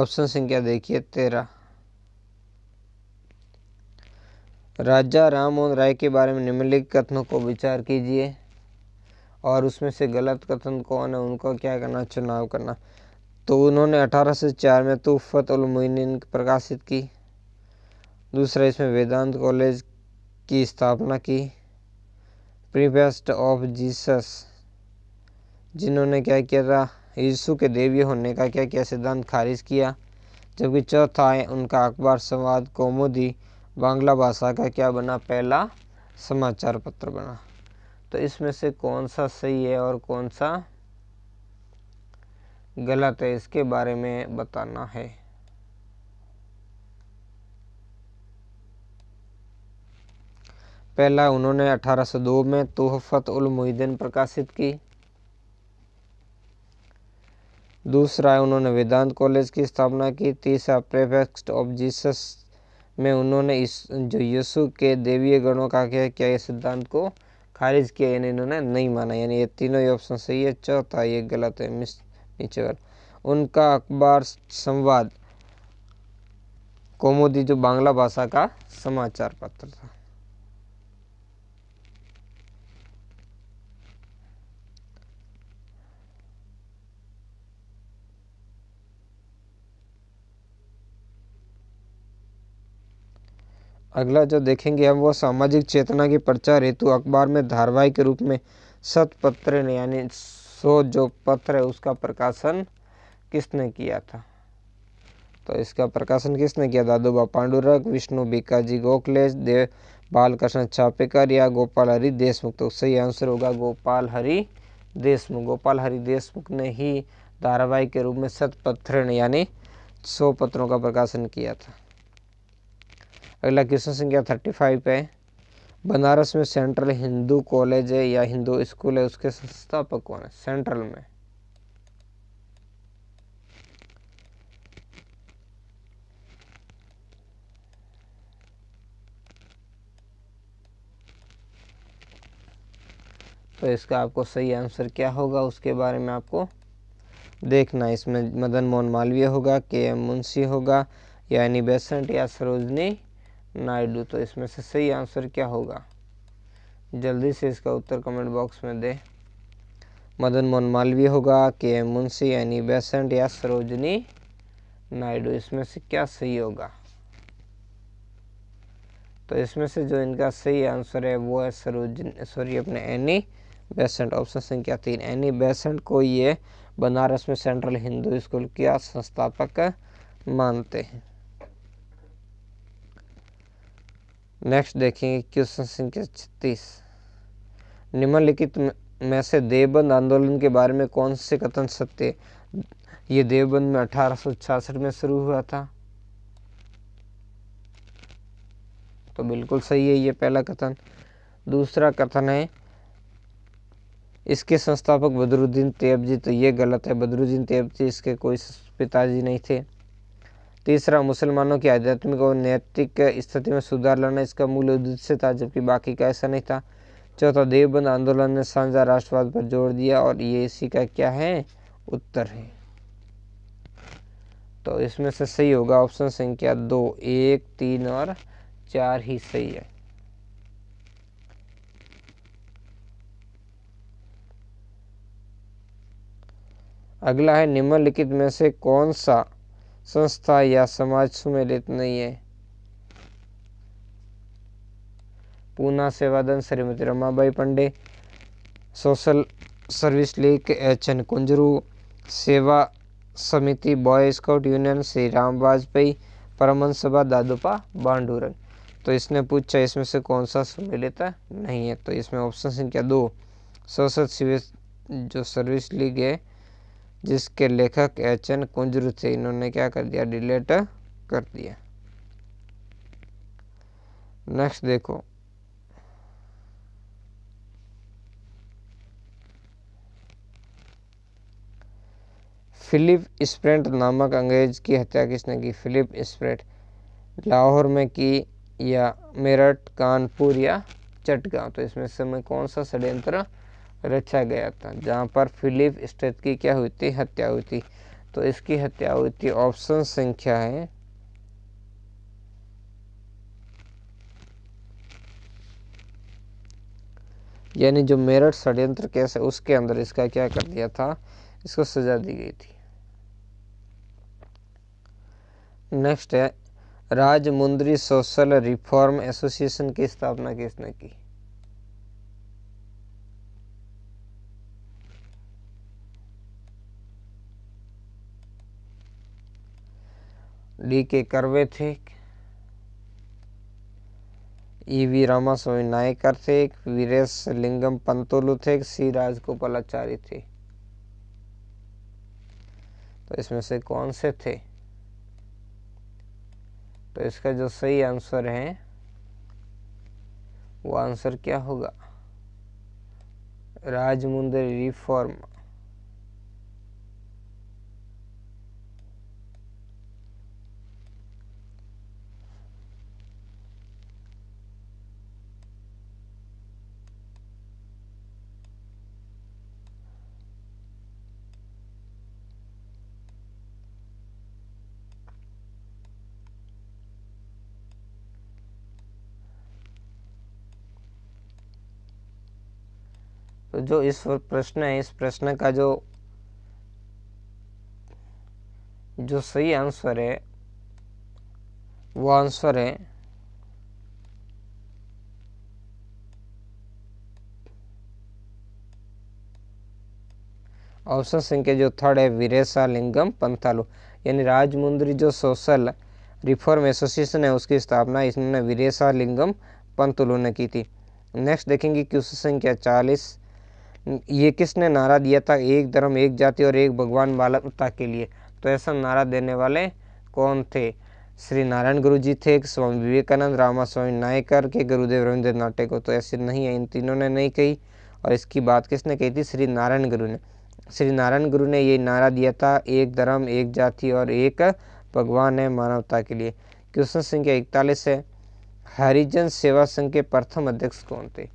ऑप्शन संख्या देखिए तेरह राजा राम मोहन राय के बारे में निम्नलिखित कथनों को विचार कीजिए और उसमें से गलत कथन कौन है उनको क्या करना चुनाव करना तो उन्होंने अठारह सौ चार में तूफत तो उलमोइन प्रकाशित की दूसरा इसमें वेदांत कॉलेज की स्थापना की प्रीपेस्ट ऑफ जीसस जिन्होंने क्या किया था यीशु के देवी होने का क्या क्या सिद्धांत खारिज किया जबकि चौथा है उनका अखबार संवाद कौमुदी बांग्ला भाषा का क्या बना पहला समाचार पत्र बना तो इसमें से कौन सा सही है और कौन सा गलत है इसके बारे में बताना है पहला उन्होंने 1802 में तोहफत उल मुहिदीन प्रकाशित की दूसरा उन्होंने वेदांत कॉलेज की स्थापना की तीसरा प्रेफेक्ट ऑफ जीसस में उन्होंने इस जो यीशु के देवीय गणों का क्या क्या यह सिद्धांत को खारिज किया यानी इन्होंने नहीं माना यानी ये तीनों ही ऑप्शन सही है चौथा ये गलत है मिस नीचे वाला उनका अखबार संवाद कोमोदी जो बांग्ला भाषा का समाचार पत्र था अगला जो देखेंगे हम वो सामाजिक चेतना की प्रचार हेतु अखबार में धारावाहिक के रूप में सतपत्र पत्र यानी सो जो पत्र है उसका प्रकाशन किसने किया था तो इसका प्रकाशन किसने किया दादूबा पांडुरंग विष्णु बीकाजी गोखले देव बालकृष्ण छापेकर या गोपाल हरि देशमुख तो सही आंसर होगा गोपाल हरि देशमुख गोपाल हरि देशमुख ने ही धारावाहिक के रूप में सतपत्र पत्र यानी सौ पत्रों का प्रकाशन किया था अगला क्वेश्चन संख्या थर्टी फाइव पे बनारस में सेंट्रल हिंदू कॉलेज है या हिंदू स्कूल है उसके संस्थापक कौन है सेंट्रल में तो इसका आपको सही आंसर क्या होगा उसके बारे में आपको देखना इसमें मदन मोहन मालवीय होगा के एम मुंशी होगा या यानी बेसेंट या सरोजनी नायडू तो इसमें से सही आंसर क्या होगा जल्दी से इसका उत्तर कमेंट बॉक्स में दे मदन मोहन मालवीय होगा के एम मुंशी यानी बेसेंट या सरोजनी नायडू इसमें से क्या सही होगा तो इसमें से जो इनका सही आंसर है वो है सरोजनी सॉरी अपने एनी बेसेंट ऑप्शन संख्या तीन एनी बेसेंट को ये बनारस में सेंट्रल हिंदू स्कूल के संस्थापक मानते हैं नेक्स्ट देखेंगे क्वेश्चन संख्या छत्तीस निम्नलिखित में से देवबंद आंदोलन के बारे में कौन से कथन सत्य ये देवबंद में अठारह में शुरू हुआ था तो बिल्कुल सही है ये पहला कथन दूसरा कथन है इसके संस्थापक बदरुद्दीन तेब जी तो ये गलत है बदरुद्दीन तेब जी इसके कोई पिताजी नहीं थे तीसरा मुसलमानों की आध्यात्मिक और नैतिक स्थिति में सुधार लाना इसका मूल उद्देश्य था जबकि बाकी का ऐसा नहीं था चौथा देवबंद आंदोलन ने साझा राष्ट्रवाद पर जोर दिया और ये इसी का क्या है उत्तर है तो इसमें से सही होगा ऑप्शन संख्या दो एक तीन और चार ही सही है अगला है निम्नलिखित में से कौन सा संस्था या समाज सुमेलित नहीं है पूना सेवादन Shrimati Ramabai Pande social service league H N Kunzru Seva Samiti boy scout union Shri Ram Vajpayee परमन सभा दादोपा बांडूरन तो इसने पूछा इसमें से कौन सा सुमेलित नहीं है तो इसमें ऑप्शन संख्या दो सोशल जो सर्विस लीग है जिसके लेखक एच एन कुंजरू थे इन्होंने क्या कर दिया डिलेट कर दिया नेक्स्ट देखो फिलिप स्प्रेंट नामक अंग्रेज की हत्या किसने की फिलिप स्प्रेंट लाहौर में की या मेरठ कानपुर या चटगांव तो इसमें समय कौन सा षड्यंत्र रचा गया था जहाँ पर फिलिप स्टेट की क्या हुई थी हत्या हुई थी तो इसकी हत्या हुई थी ऑप्शन संख्या है यानी जो मेरठ षड्यंत्र केस है उसके अंदर इसका क्या कर दिया था इसको सजा दी गई थी नेक्स्ट है राजमुंद्री सोशल रिफॉर्म एसोसिएशन की स्थापना किसने की के थे E V Ramaswamy Naicker थे वीरेश लिंगम पंतोलू थे सी राजगोपाल आचार्य थे तो इसमें से कौन से थे तो इसका जो सही आंसर है वो आंसर क्या होगा राजमुंदरी रिफॉर्म जो इस प्रश्न है इस प्रश्न का जो जो सही आंसर है वो आंसर है ऑप्शन संख्या जो थर्ड है वीरेसा लिंगम पंथालू यानी राजमुंद्री जो सोशल रिफॉर्म एसोसिएशन है उसकी स्थापना इसने वीरेसा लिंगम पंथलू ने की थी नेक्स्ट देखेंगे क्वेश्चन संख्या चालीस ये किसने नारा दिया था एक धर्म एक जाति और एक भगवान बालकता के लिए तो ऐसा नारा देने वाले कौन थे श्री नारायण गुरु जी थे स्वामी विवेकानंद रामा स्वामी नायकर के गुरुदेव रविंद्र नाटे को तो ऐसे नहीं है इन तीनों ने नहीं कही और इसकी बात किसने कही थी श्री नारायण गुरु ने श्री नारायण गुरु ने ये नारा दिया था एक धर्म एक जाति और एक भगवान है मानवता के लिए क्वेश्चन संख्या इकतालीस है हरिजन सेवा संघ के प्रथम अध्यक्ष कौन थे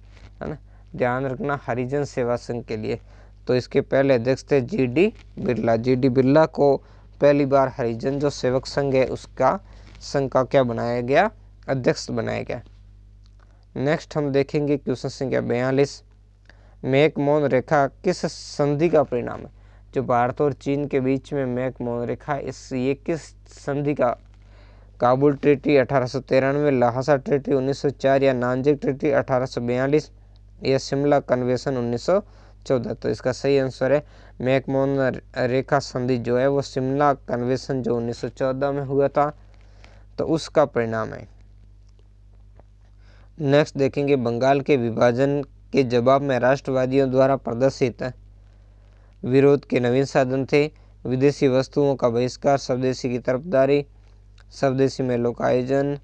ध्यान रखना हरिजन सेवा संघ के लिए तो इसके पहले अध्यक्ष थे G D Birla G D Birla को पहली बार हरिजन जो सेवक संघ है उसका संघ का क्या बनाया गया अध्यक्ष बनाया गया नेक्स्ट हम देखेंगे क्वेश्चन संख्या बयालीस मैक मौन रेखा किस संधि का परिणाम है जो भारत और चीन के बीच में मैक मौन रेखा इस ये किस संधि का काबुल ट्रीटी अठारह सौ तिरानवे उन्नीस ट्रीटी चार या नानजिक ट्रीटी अठारह सौ बयालीस या शिमला कन्वेंशन 1914 तो इसका सही आंसर है मैकमोहन रेखा संधि जो है वो शिमला कन्वेंशन जो 1914 में हुआ था तो उसका परिणाम है नेक्स्ट देखेंगे बंगाल के विभाजन के जवाब में राष्ट्रवादियों द्वारा प्रदर्शित विरोध के नवीन साधन थे विदेशी वस्तुओं का बहिष्कार स्वदेशी की तरफदारी स्वदेशी मेलों का आयोजन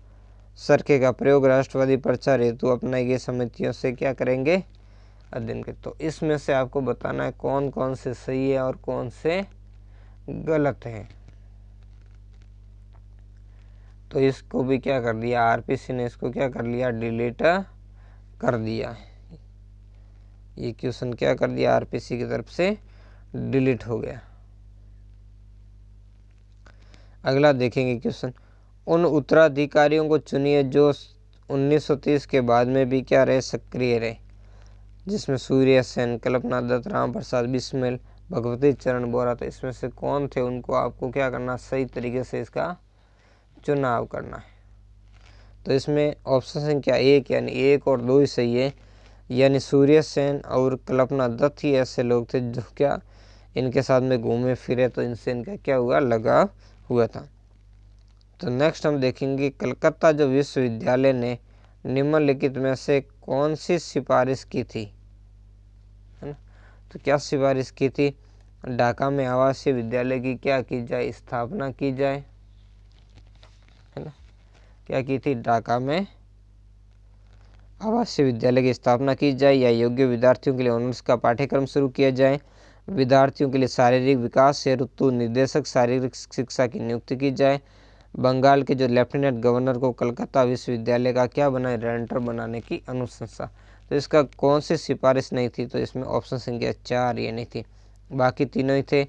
सरके का प्रयोग राष्ट्रवादी प्रचार हेतु अपनाई गई समितियों से क्या करेंगे अध्ययन के तो इसमें से आपको बताना है कौन कौन से सही है और कौन से गलत है तो इसको भी क्या कर दिया आरपीसी ने इसको क्या कर लिया डिलीट कर दिया ये क्वेश्चन क्या कर दिया आरपीसी की तरफ से डिलीट हो गया अगला देखेंगे क्वेश्चन उन उत्तराधिकारियों को चुनिए जो 1930 के बाद में भी क्या रहे सक्रिय रहे जिसमें सूर्य सेन कल्पना दत्त राम प्रसाद बिस्मिल भगवती चरण बोरा तो इसमें से कौन थे उनको आपको क्या करना सही तरीके से इसका चुनाव करना है तो इसमें ऑप्शन संख्या एक यानी एक और दो ही सही है यानी सूर्य सेन और कल्पना दत्त ही ऐसे लोग थे जो क्या इनके साथ में घूमे फिरे तो इनसे इनका क्या हुआ लगाव हुआ था तो नेक्स्ट हम देखेंगे कलकत्ता जो विश्वविद्यालय ने निम्नलिखित में से कौन सी सिफारिश की थी है ना तो क्या सिफारिश की थी ढाका में आवासीय विद्यालय की क्या की जाए स्थापना की जाए है ना क्या की थी ढाका में आवासीय विद्यालय की स्थापना की जाए या योग्य विद्यार्थियों के लिए ऑनर्स का पाठ्यक्रम शुरू किया जाए विद्यार्थियों के लिए शारीरिक विकास से ऋतु निर्देशक शारीरिक शिक्षा की नियुक्ति की जाए बंगाल के जो लेफ्टिनेंट गवर्नर को कलकत्ता विश्वविद्यालय का क्या बनाए रेंटर बनाने की अनुशंसा तो इसका कौन सी सिफारिश नहीं थी तो इसमें ऑप्शन संख्या चार ये नहीं थी बाकी तीनों ही थे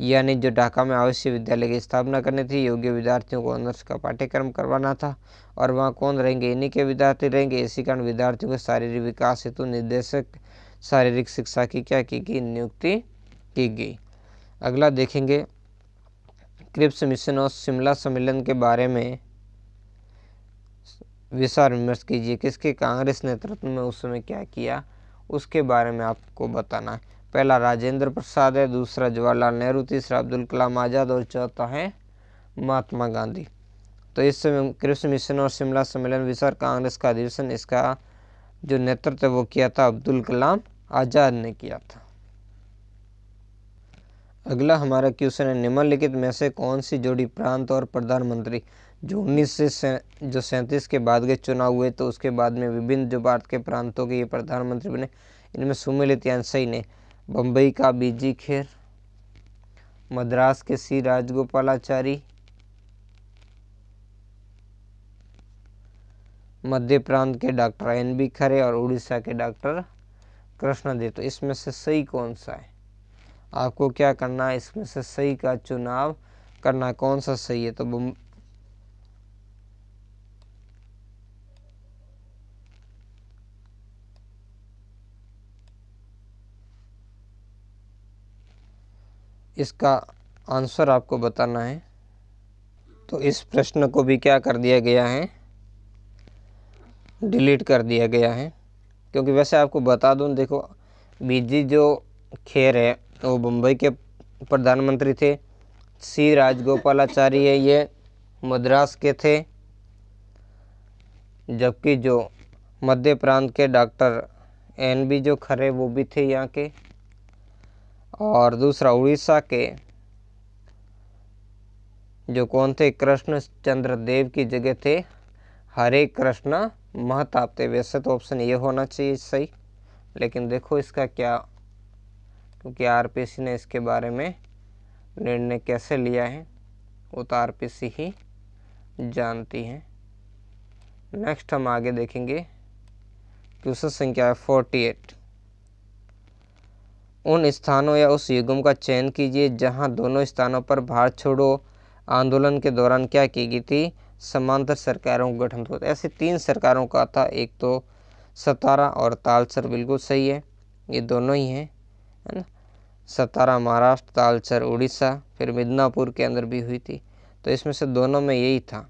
यानी जो ढाका में आवश्यक विद्यालय की स्थापना करनी थी योग्य विद्यार्थियों को ऑनर्स का पाठ्यक्रम करवाना था और वहाँ कौन रहेंगे इन्हीं के विद्यार्थी रहेंगे इसी कारण विद्यार्थियों के शारीरिक विकास हेतु निदेशक शारीरिक शिक्षा की क्या की गई नियुक्ति की गई अगला देखेंगे क्रिप्स मिशन और शिमला सम्मेलन के बारे में विचार विमर्श कीजिए किसके कांग्रेस नेतृत्व में उस समय क्या किया उसके बारे में आपको बताना है पहला राजेंद्र प्रसाद है दूसरा जवाहरलाल नेहरू तीसरा अब्दुल कलाम आज़ाद और चौथा है महात्मा गांधी तो इस समय क्रिप्स मिशन और शिमला सम्मेलन विचार कांग्रेस का अधिवेशन इसका जो नेतृत्व वो किया था अब्दुल कलाम आज़ाद ने किया था अगला हमारा क्वेश्चन है निम्नलिखित में से कौन सी जोड़ी प्रांत और प्रधानमंत्री जो उन्नीस से जो सैंतीस के बाद के चुनाव हुए तो उसके बाद में विभिन्न जो भारत के प्रांतों के ये प्रधानमंत्री बने इनमें सुमिलित यानसई ने बम्बई का बीजी खेर मद्रास के सी राजगोपालाचारी मध्य प्रांत के डॉक्टर एन बी खरे और उड़ीसा के डॉक्टर दे तो इसमें से सही कौन सा है आपको क्या करना है इसमें से सही का चुनाव करना कौन सा सही है तो इसका आंसर आपको बताना है तो इस प्रश्न को भी क्या कर दिया गया है डिलीट कर दिया गया है क्योंकि वैसे आपको बता दूँ देखो बीजी जो खेर है वो बम्बई के प्रधानमंत्री थे सी राजगोपालाचारी है ये मद्रास के थे जबकि जो मध्य प्रांत के डॉक्टर एन बी जो खरे वो भी थे यहाँ के और दूसरा उड़ीसा के जो कौन थे कृष्ण चंद्र देव की जगह थे हरे कृष्णा महताप थे वैसे तो ऑप्शन ये होना चाहिए सही लेकिन देखो इसका क्या क्योंकि आरपीसी ने इसके बारे में निर्णय कैसे लिया है वो तो सी ही जानती है नेक्स्ट हम आगे देखेंगे क्वेश्चन संख्या है फोर्टी एट उन स्थानों या उस युगम का चयन कीजिए जहां दोनों स्थानों पर भारत छोड़ो आंदोलन के दौरान क्या की गई थी समांतर सरकारों का गठन हुआ ऐसे तीन सरकारों का था एक तो सतारा और तालसर बिल्कुल सही है ये दोनों ही हैं है ना सतारा महाराष्ट्र तालचर उड़ीसा फिर मिदनापुर के अंदर भी हुई थी तो इसमें से दोनों में यही था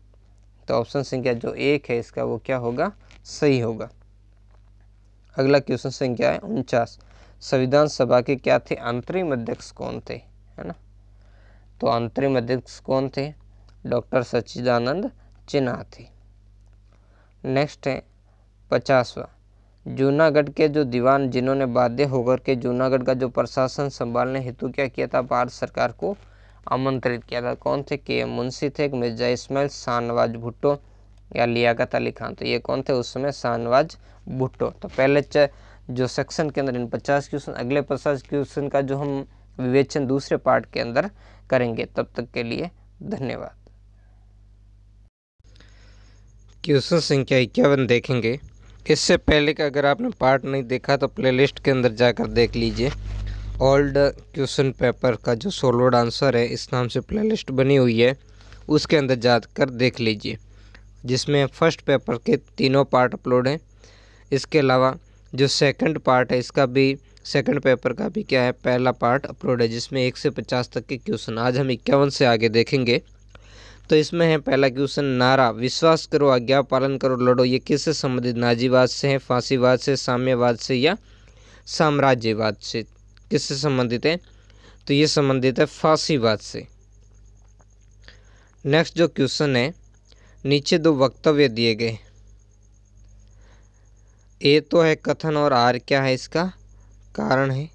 तो ऑप्शन संख्या जो एक है इसका वो क्या होगा सही होगा अगला क्वेश्चन संख्या है उनचास संविधान सभा के क्या थे अंतरिम अध्यक्ष कौन थे है ना तो अंतरिम अध्यक्ष कौन थे डॉक्टर सच्चिदानंद चिन्हा थे नेक्स्ट है पचासवा जूनागढ़ के जो दीवान जिन्होंने बाध्य होकर के जूनागढ़ का जो प्रशासन संभालने हेतु क्या किया था भारत सरकार को आमंत्रित किया था कौन थे के एम मुंशी थे मिर्जा इसमाइल शाहनवाज भुट्टो या लियाकत अली खान तो ये कौन थे उस समय शाहनवाज भुट्टो तो पहले जो सेक्शन के अंदर इन पचास क्वेश्चन अगले पचास क्वेश्चन का जो हम विवेचन दूसरे पार्ट के अंदर करेंगे तब तक के लिए धन्यवाद क्वेश्चन संख्या इक्यावन देखेंगे इससे पहले का अगर आपने पार्ट नहीं देखा तो प्लेलिस्ट के अंदर जाकर देख लीजिए ओल्ड क्वेश्चन पेपर का जो सोलोड आंसर है इस नाम से प्लेलिस्ट बनी हुई है उसके अंदर जाकर देख लीजिए जिसमें फर्स्ट पेपर के तीनों पार्ट अपलोड हैं इसके अलावा जो सेकंड पार्ट है इसका भी सेकंड पेपर का भी क्या है पहला पार्ट अपलोड है जिसमें एक से पचास तक के क्वेश्चन आज हम इक्यावन से आगे देखेंगे तो इसमें है पहला क्वेश्चन नारा विश्वास करो आज्ञा पालन करो लड़ो ये किससे संबंधित नाजीवाद से है फांसीवाद से साम्यवाद से या साम्राज्यवाद से किससे संबंधित है तो ये संबंधित है फांसीवाद से नेक्स्ट जो क्वेश्चन है नीचे दो वक्तव्य दिए गए ए तो है कथन और आर क्या है इसका कारण है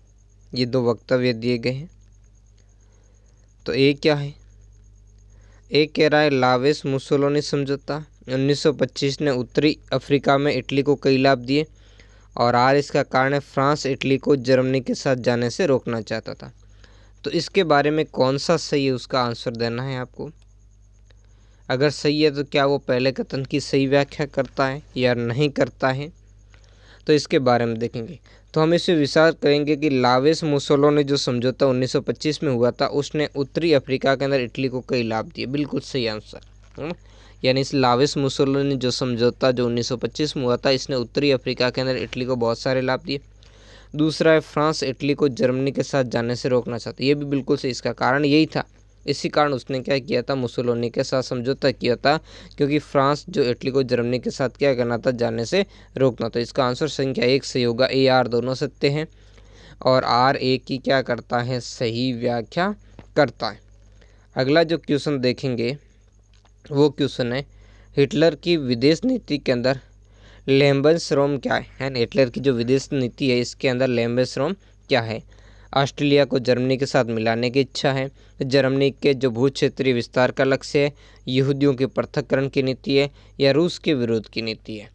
ये दो वक्तव्य दिए गए हैं तो ए क्या है एक कह रहा है लावेस मुसोलोनी समझौता 1925 ने उत्तरी अफ्रीका में इटली को कई लाभ दिए और आर इसका कारण है फ्रांस इटली को जर्मनी के साथ जाने से रोकना चाहता था तो इसके बारे में कौन सा सही है उसका आंसर देना है आपको अगर सही है तो क्या वो पहले कथन की सही व्याख्या करता है या नहीं करता है तो इसके बारे में देखेंगे तो हम इसे विचार करेंगे कि लावेस मुसोलो ने जो समझौता 1925 में हुआ था उसने उत्तरी अफ्रीका के अंदर इटली को कई लाभ दिए बिल्कुल सही आंसर है यानी इस लावेस मुसोलो ने जो समझौता जो 1925 में हुआ था इसने उत्तरी अफ्रीका के अंदर इटली को बहुत सारे लाभ दिए दूसरा है फ्रांस इटली को जर्मनी के साथ जाने से रोकना चाहता ये भी बिल्कुल सही इसका कारण यही था इसी कारण उसने क्या किया था मुसोलोनी के साथ समझौता किया था क्योंकि फ्रांस जो इटली को जर्मनी के साथ क्या करना था जाने से रोकना था इसका आंसर संख्या एक सही होगा ए आर दोनों सत्य हैं और आर ए की क्या करता है सही व्याख्या करता है अगला जो क्वेश्चन देखेंगे वो क्वेश्चन है हिटलर की विदेश नीति के अंदर लेम्बन श्रोम क्या है एंड हिटलर की जो विदेश नीति है इसके अंदर लेम्बन श्रोम क्या है ऑस्ट्रेलिया को जर्मनी के साथ मिलाने की इच्छा है जर्मनी के जो भू क्षेत्रीय विस्तार का लक्ष्य है यहूदियों के पृथककरण की नीति है या रूस के विरोध की नीति है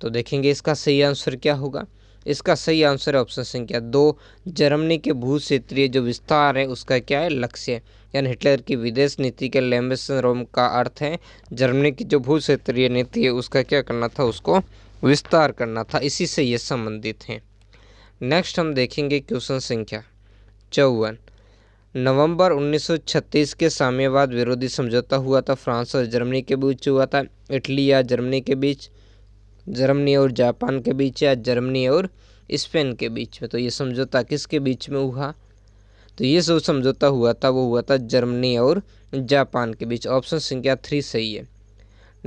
तो देखेंगे इसका सही आंसर क्या होगा इसका सही आंसर है ऑप्शन संख्या दो जर्मनी के भू क्षेत्रीय जो विस्तार है उसका क्या है लक्ष्य यानी हिटलर की विदेश नीति के लेम्बेस रोम का अर्थ है जर्मनी की जो भू क्षेत्रीय नीति है उसका क्या करना था उसको विस्तार करना था इसी से ये संबंधित हैं नेक्स्ट हम देखेंगे क्वेश्चन संख्या चौवन नवंबर 1936 के साम्यवाद विरोधी समझौता हुआ था फ्रांस और जर्मनी के बीच हुआ था इटली या जर्मनी के बीच जर्मनी और जापान के बीच या जर्मनी और स्पेन के बीच में तो ये समझौता किसके बीच में हुआ तो ये जो समझौता हुआ था वो हुआ था जर्मनी और जापान के बीच ऑप्शन संख्या थ्री सही है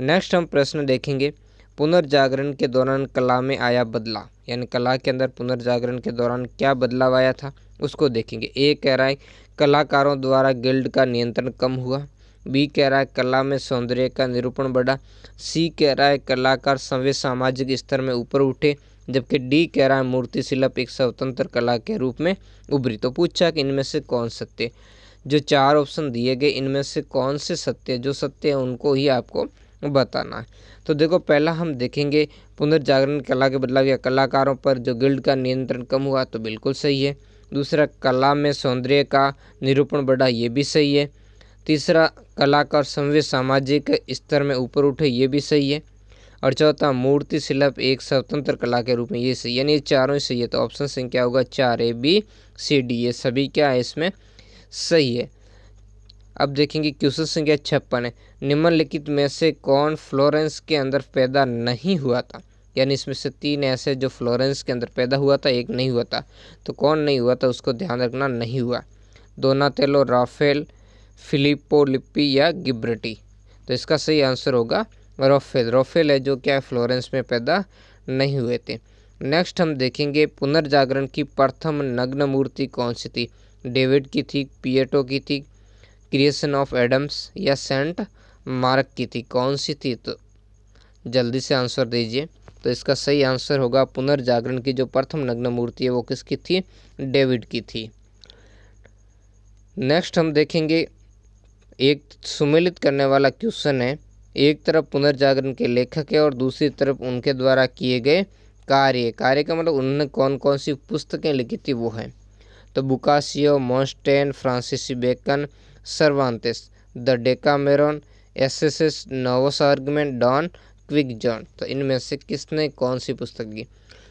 नेक्स्ट हम प्रश्न देखेंगे पुनर्जागरण के दौरान कला में आया बदलाव यानी कला के अंदर पुनर्जागरण के दौरान क्या बदलाव आया था उसको देखेंगे ए कह रहा है कलाकारों द्वारा गिल्ड का नियंत्रण कम हुआ बी कह रहा है कला में सौंदर्य का निरूपण बढ़ा सी कह रहा है कलाकार संवे सामाजिक स्तर में ऊपर उठे जबकि डी कह रहा है शिल्प एक स्वतंत्र कला के रूप में उभरी तो पूछा कि इनमें से कौन सत्य जो चार ऑप्शन दिए गए इनमें से कौन से सत्य जो सत्य है उनको ही आपको बताना है तो देखो पहला हम देखेंगे पुनर्जागरण कला के बदलाव या कलाकारों पर जो गिल्ड का नियंत्रण कम हुआ तो बिल्कुल सही है दूसरा कला में सौंदर्य का निरूपण बढ़ा ये भी सही है तीसरा कलाकार समवे सामाजिक स्तर में ऊपर उठे ये भी सही है और चौथा मूर्ति शिल्प एक स्वतंत्र कला के रूप में ये सही यानी चारों ही सही है तो ऑप्शन संख्या होगा चार ए बी सी डी ये सभी क्या है इसमें सही है अब देखेंगे क्वेश्चन संख्या छप्पन है निम्नलिखित में से कौन फ्लोरेंस के अंदर पैदा नहीं हुआ था यानी इसमें से तीन ऐसे जो फ्लोरेंस के अंदर पैदा हुआ था एक नहीं हुआ था तो कौन नहीं हुआ था उसको ध्यान रखना नहीं हुआ दोनातेलो राफेल फिलिपो लिप्पी या गिब्रटी तो इसका सही आंसर होगा रोफेल रोफेल है जो क्या फ्लोरेंस में पैदा नहीं हुए थे नेक्स्ट हम देखेंगे पुनर्जागरण की प्रथम नग्न मूर्ति कौन सी थी डेविड की थी पियटो की थी क्रिएशन ऑफ एडम्स या सेंट मार्क की थी कौन सी थी तो जल्दी से आंसर दीजिए तो इसका सही आंसर होगा पुनर्जागरण की जो प्रथम नग्न मूर्ति है वो किसकी थी डेविड की थी नेक्स्ट हम देखेंगे एक सुमिलित करने वाला क्वेश्चन है एक तरफ पुनर्जागरण के लेखक है और दूसरी तरफ उनके द्वारा किए गए कार्य कार्य का मतलब उन्होंने कौन कौन सी पुस्तकें लिखी थी वो है तो बुकासियो मॉन्स्टेन Francis Bacon Cervantes the Decameron S S S नोवस आर्गमेंट डॉन क्विक जॉन तो इनमें से किसने कौन सी पुस्तक की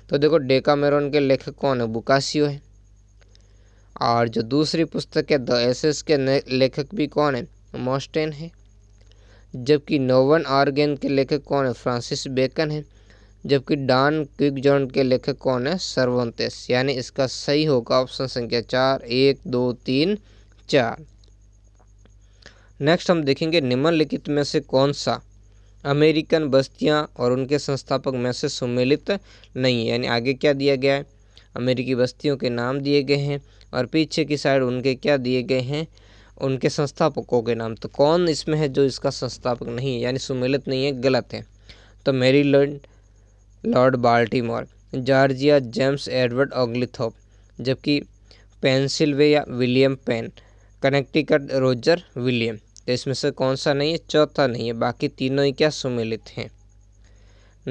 तो देखो डेका मेरोन के लेखक कौन है बुकासियो है और जो दूसरी पुस्तक है द एस एस के लेखक भी कौन है मोस्टेन है जबकि नोवन आर्गेन के लेखक कौन है फ्रांसिस बेकन है जबकि डॉन क्विक जॉन के लेखक कौन है सर्वंतेस यानी इसका सही होगा ऑप्शन संख्या चार एक दो तीन चार नेक्स्ट हम देखेंगे निम्नलिखित में से कौन सा अमेरिकन बस्तियां और उनके संस्थापक में से सम्मिलित नहीं है यानी आगे क्या दिया गया है अमेरिकी बस्तियों के नाम दिए गए हैं और पीछे की साइड उनके क्या दिए गए हैं उनके संस्थापकों के नाम तो कौन इसमें है जो इसका संस्थापक नहीं है यानी सुमिलित नहीं है गलत है तो मेरी Lord Baltimore Georgia James Edward Oglethorpe जबकि Pennsylvania William Penn Connecticut Roger William तो इसमें से कौन सा नहीं है चौथा नहीं है बाकी तीनों ही क्या सुमेलित हैं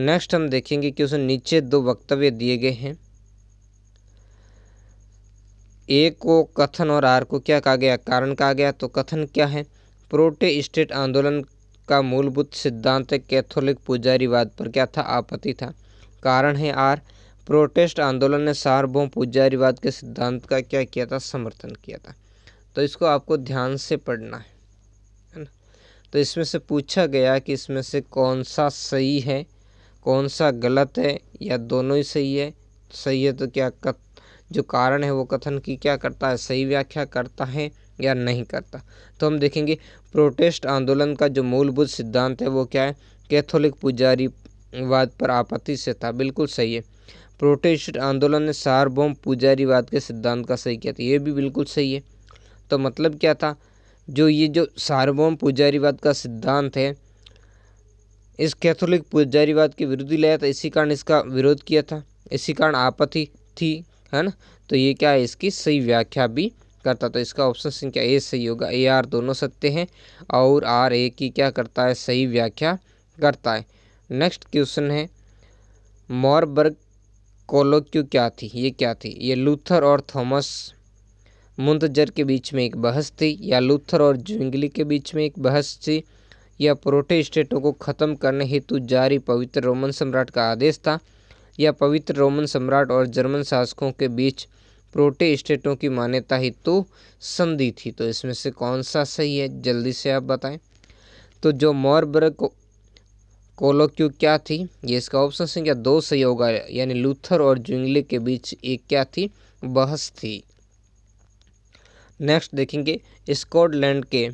नेक्स्ट हम देखेंगे कि उसे नीचे दो वक्तव्य दिए गए हैं ए को कथन और आर को क्या कहा गया कारण कहा गया तो कथन क्या है प्रोटे स्टेट आंदोलन का मूलभूत सिद्धांत कैथोलिक पुजारीवाद पर क्या था आपत्ति था कारण है आर प्रोटेस्ट आंदोलन ने सार्वभौम पुजारीवाद के सिद्धांत का क्या किया था समर्थन किया था तो इसको आपको ध्यान से पढ़ना है तो इसमें से पूछा गया कि इसमें से कौन सा सही है कौन सा गलत है या दोनों ही सही है सही है तो क्या कथ जो कारण है वो कथन की क्या करता है सही व्याख्या करता है या नहीं करता तो हम देखेंगे प्रोटेस्ट आंदोलन का जो मूलभूत सिद्धांत है वो क्या है कैथोलिक पुजारीवाद पर आपत्ति से था बिल्कुल सही है प्रोटेस्ट आंदोलन ने सार्वभौम पुजारीवाद के सिद्धांत का सही किया था ये भी बिल्कुल सही है तो मतलब क्या था जो ये जो सार्वभौम पुजारीवाद का सिद्धांत है इस कैथोलिक पुजारीवाद के विरोधी लाया था इसी कारण इसका विरोध किया था इसी कारण आपत्ति थी है ना तो ये क्या है इसकी सही व्याख्या भी करता तो इसका ऑप्शन संख्या ए सही होगा ए आर दोनों सत्य हैं और आर ए की क्या करता है सही व्याख्या करता है नेक्स्ट क्वेश्चन है मॉरबर्ग कोलोक्यू क्या थी ये क्या थी ये लूथर और थॉमस मुंतजर के बीच में एक बहस थी या लूथर और ज्विंगली के बीच में एक बहस थी या प्रोटे स्टेटों को ख़त्म करने हेतु जारी पवित्र रोमन सम्राट का आदेश था यह पवित्र रोमन सम्राट और जर्मन शासकों के बीच प्रोटे स्टेटों की मान्यता हेतु संधि थी तो इसमें से कौन सा सही है जल्दी से आप बताएं तो जो मॉरबर्ग को, कोलोक्यू क्या थी ये इसका ऑप्शन संख्या दो सही होगा यानी लूथर और जुंगली के बीच एक क्या थी बहस थी नेक्स्ट देखेंगे स्कॉटलैंड के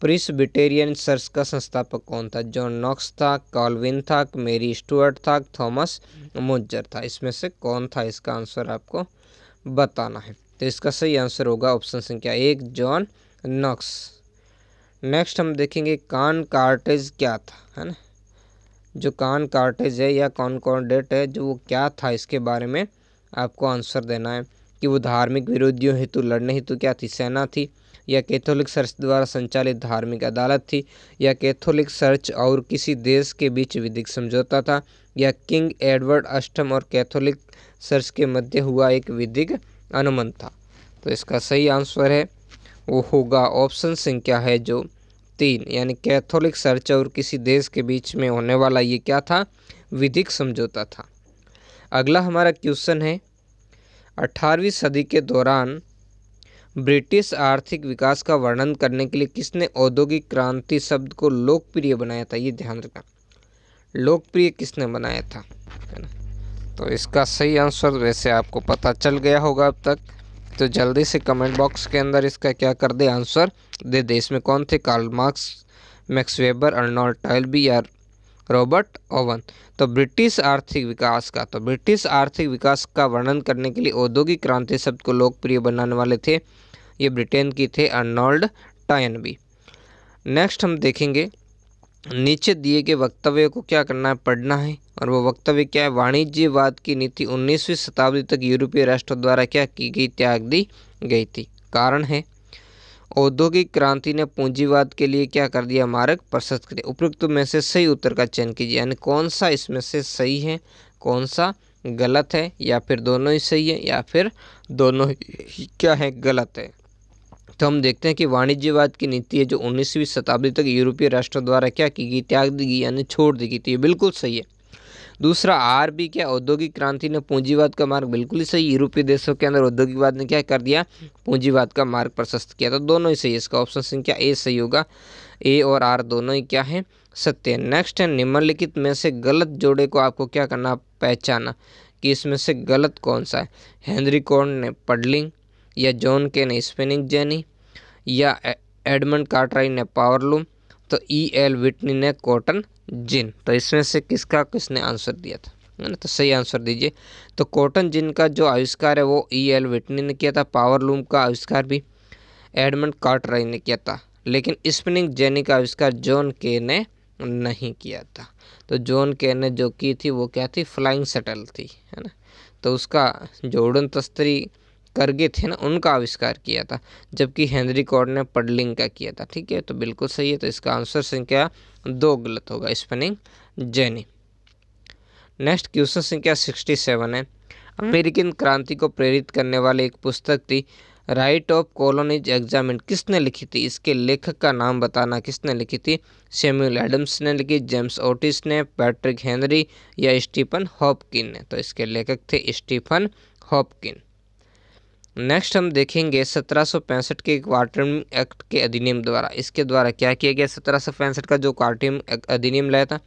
प्रिस्बिटेरियन चर्च का संस्थापक कौन था जॉन नॉक्स था कॉलविन था मेरी स्टुअर्ट था थॉमस मुज्जर था इसमें से कौन था इसका आंसर आपको बताना है तो इसका सही आंसर होगा ऑप्शन संख्या एक जॉन नॉक्स नेक्स्ट हम देखेंगे कान कार्टेज क्या था है ना जो कान कार्टेज है या कॉन कॉन्डेट है जो वो क्या था इसके बारे में आपको आंसर देना है कि वो धार्मिक विरोधियों हेतु लड़ने हेतु क्या थी सेना थी या कैथोलिक सर्च द्वारा संचालित धार्मिक अदालत थी या कैथोलिक सर्च और किसी देश के बीच विधिक समझौता था या किंग एडवर्ड अष्टम और कैथोलिक सर्च के मध्य हुआ एक विधिक अनुमन था तो इसका सही आंसर है वो होगा ऑप्शन संख्या है जो तीन यानी कैथोलिक सर्च और किसी देश के बीच में होने वाला ये क्या था विधिक समझौता था अगला हमारा क्वेश्चन है अठारहवीं सदी के दौरान ब्रिटिश आर्थिक विकास का वर्णन करने के लिए किसने औद्योगिक क्रांति शब्द को लोकप्रिय बनाया था ये ध्यान रखना लोकप्रिय किसने बनाया था है ना तो इसका सही आंसर वैसे आपको पता चल गया होगा अब तक तो जल्दी से कमेंट बॉक्स के अंदर इसका क्या कर दे आंसर दे दे इसमें कौन थे कार्ल मार्क्स मैक्सवेबर वेबर टाइल टाइल्बी या रॉबर्ट ओवन तो ब्रिटिश आर्थिक विकास का तो ब्रिटिश आर्थिक विकास का वर्णन करने के लिए औद्योगिक क्रांति शब्द को लोकप्रिय बनाने वाले थे ये ब्रिटेन की थे अर्नोल्ड टायनबी नेक्स्ट हम देखेंगे नीचे दिए गए वक्तव्य को क्या करना है पढ़ना है और वो वक्तव्य क्या है वाणिज्यवाद की नीति 19वीं शताब्दी तक यूरोपीय राष्ट्रों द्वारा क्या की गई त्याग दी गई थी कारण है औद्योगिक क्रांति ने पूंजीवाद के लिए क्या कर दिया मार्ग प्रशस्त करें उपयुक्त में से सही उत्तर का चयन कीजिए यानी कौन सा इसमें से सही है कौन सा गलत है या फिर दोनों ही सही है या फिर दोनों ही क्या है गलत है तो हम देखते हैं कि वाणिज्यवाद की नीति है जो 19वीं शताब्दी तक यूरोपीय राष्ट्रों द्वारा क्या की गई त्याग दी गई यानी छोड़ दी गई थी ये बिल्कुल सही है दूसरा आर भी क्या औद्योगिक क्रांति ने पूंजीवाद का मार्ग बिल्कुल ही सही यूरोपीय देशों के अंदर औद्योगिकवाद ने क्या कर दिया पूंजीवाद का मार्ग प्रशस्त किया तो दोनों ही सही है इसका ऑप्शन संख्या ए सही होगा ए और आर दोनों ही क्या है सत्य नेक्स्ट है निम्नलिखित में से गलत जोड़े को आपको क्या करना पहचाना कि इसमें से गलत कौन सा है हेनरी कॉर्न ने पडलिंग या जॉन के ने स्पिनिंग जेनी या एडमंड कार्टराइन ने पावरलूम तो ई e एल विटनी ने कॉटन जिन तो इसमें से किसका किसने आंसर दिया था है ना तो सही आंसर दीजिए तो कॉटन जिन का जो आविष्कार है वो ई एल विटनी ने किया था पावर लूम का आविष्कार भी एडमंड कार्टराई ने किया था लेकिन स्पिनिंग जेनी का आविष्कार जॉन के ने नहीं किया था तो जॉन के ने जो की थी वो क्या थी फ्लाइंग शटल थी है ना तो उसका जो उड़न तस्तरी करगे थे ना उनका आविष्कार किया था जबकि हेनरी कॉर्ड ने पडलिंग का किया था ठीक है तो बिल्कुल सही है तो इसका आंसर संख्या दो गलत होगा स्पनिंग जेनी नेक्स्ट क्वेश्चन संख्या सिक्सटी सेवन है हम्म। अमेरिकन क्रांति को प्रेरित करने वाली एक पुस्तक थी राइट ऑफ कॉलोनीज एग्जामिन किसने लिखी थी इसके लेखक का नाम बताना किसने लिखी थी सेम्यूल एडम्स ने लिखी जेम्स ओटिस ने पैट्रिक हेनरी या स्टीफन हॉपकिन ने तो इसके लेखक थे स्टीफन हॉपकिन नेक्स्ट हम देखेंगे सत्रह के क्वार्टरम एक्ट के अधिनियम द्वारा इसके द्वारा क्या किया गया सत्रह का जो क्वार्टरम अधिनियम लाया था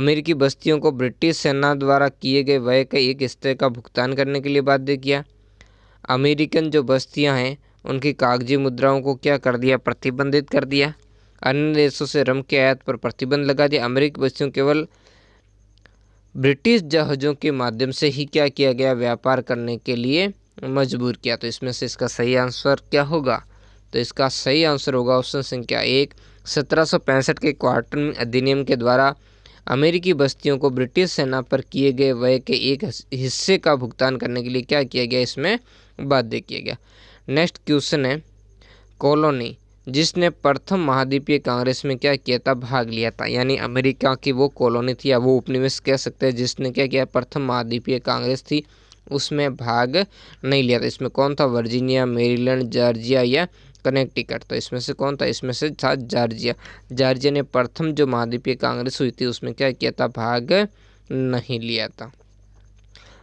अमेरिकी बस्तियों को ब्रिटिश सेना द्वारा किए गए व्यय के एक हिस्से का भुगतान करने के लिए बाध्य किया अमेरिकन जो बस्तियां हैं उनकी कागजी मुद्राओं को क्या कर दिया प्रतिबंधित कर दिया अन्य देशों से रम के आयात पर प्रतिबंध लगा दिया अमेरिकी बस्तियों केवल ब्रिटिश जहाज़ों के माध्यम से ही क्या किया गया व्यापार करने के लिए मजबूर किया तो इसमें से इसका सही आंसर क्या होगा तो इसका सही आंसर होगा ऑप्शन संख्या एक सत्रह के क्वार्टर अधिनियम के द्वारा अमेरिकी बस्तियों को ब्रिटिश सेना पर किए गए व्यय के एक हिस्से का भुगतान करने के लिए क्या किया गया इसमें बाध्य किया गया नेक्स्ट क्वेश्चन है कॉलोनी जिसने प्रथम महाद्वीपीय कांग्रेस में क्या किया था भाग लिया था यानी अमेरिका की वो कॉलोनी थी या वो उपनिवेश कह सकते हैं जिसने क्या किया प्रथम महाद्वीपीय कांग्रेस थी उसमें भाग नहीं लिया था इसमें कौन था वर्जीनिया मेरीलैंड जॉर्जिया या कनेक्टिकट तो इसमें से कौन था इसमें से था जॉर्जिया जॉर्जिया ने प्रथम जो महाद्वीपीय कांग्रेस हुई थी उसमें क्या किया था भाग नहीं लिया था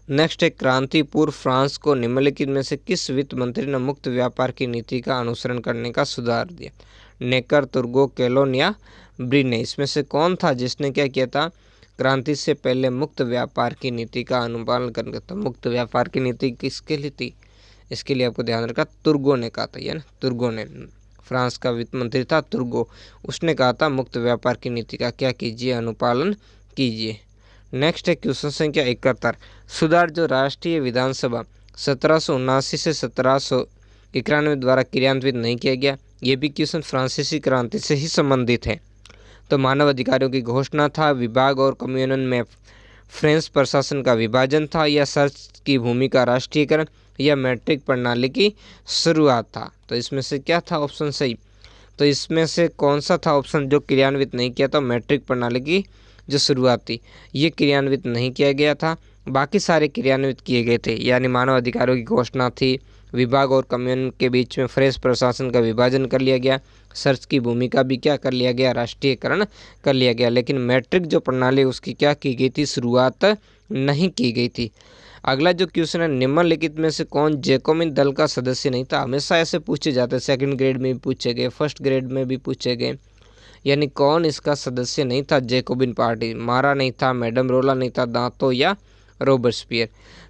नेक्स्ट है क्रांति पूर्व फ्रांस को निम्नलिखित में से किस वित्त मंत्री ने मुक्त व्यापार की नीति का अनुसरण करने का सुधार दिया नेकर तुर्गो कैलोनिया ब्रिने इसमें से कौन था जिसने क्या किया था क्रांति से पहले मुक्त व्यापार की नीति का अनुपालन करने था तो मुक्त व्यापार की नीति किसके लिए थी इसके लिए आपको ध्यान रखा तुर्गो ने कहा था यानी तुर्गो ने फ्रांस का वित्त मंत्री था तुर्गो उसने कहा था मुक्त व्यापार की नीति का क्या कीजिए अनुपालन कीजिए नेक्स्ट है क्वेश्चन संख्या इकहत्तर सुधार जो राष्ट्रीय विधानसभा सत्रह से सत्रह इक्यानवे द्वारा क्रियान्वित नहीं किया गया ये भी क्वेश्चन फ्रांसीसी क्रांति से ही संबंधित है तो मानव अधिकारों की घोषणा था विभाग और कम्युनन में फ्रेंच प्रशासन का विभाजन था या सर्च की भूमि का राष्ट्रीयकरण या मैट्रिक प्रणाली की शुरुआत था तो इसमें से क्या था ऑप्शन सही तो इसमें से कौन सा था ऑप्शन जो क्रियान्वित नहीं किया था मैट्रिक प्रणाली की जो शुरुआत थी ये क्रियान्वित नहीं किया गया था बाकी सारे क्रियान्वित किए गए थे यानी मानव अधिकारों की घोषणा थी विभाग और कम्युन के बीच में फ्रेंच प्रशासन का विभाजन कर लिया गया सर्च की भूमिका भी क्या कर लिया गया राष्ट्रीयकरण कर लिया गया लेकिन मैट्रिक जो प्रणाली उसकी क्या की गई थी शुरुआत नहीं की गई थी अगला जो क्वेश्चन है निम्नलिखित में से कौन जेकोमिन दल का सदस्य नहीं था हमेशा ऐसे पूछे जाते सेकंड ग्रेड में भी पूछे गए फर्स्ट ग्रेड में भी पूछे गए यानी कौन इसका सदस्य नहीं था जेकोबिन पार्टी मारा नहीं था मैडम रोला नहीं था दांतो या रोबर्सपियर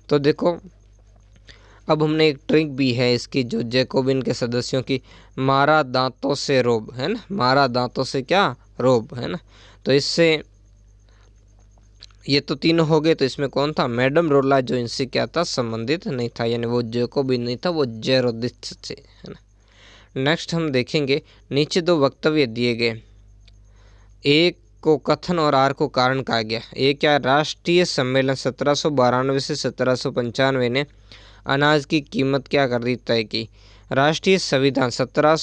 तो देखो अब हमने एक ट्रिक भी है इसकी जो जैकोबिन के सदस्यों की मारा दांतों से रोब है ना मारा दांतों से क्या रोब है ना तो इससे ये तो तीनों हो गए तो इसमें कौन था मैडम रोला जो इनसे क्या था संबंधित नहीं था यानी वो जैकोबिन नहीं था वो जैरोदित थे है ना नेक्स्ट हम देखेंगे नीचे दो वक्तव्य दिए गए एक को कथन और आर को कारण कहा गया एक क्या राष्ट्रीय सम्मेलन सत्रह से सत्रह ने अनाज की कीमत क्या कर दी तय की राष्ट्रीय संविधान सत्रह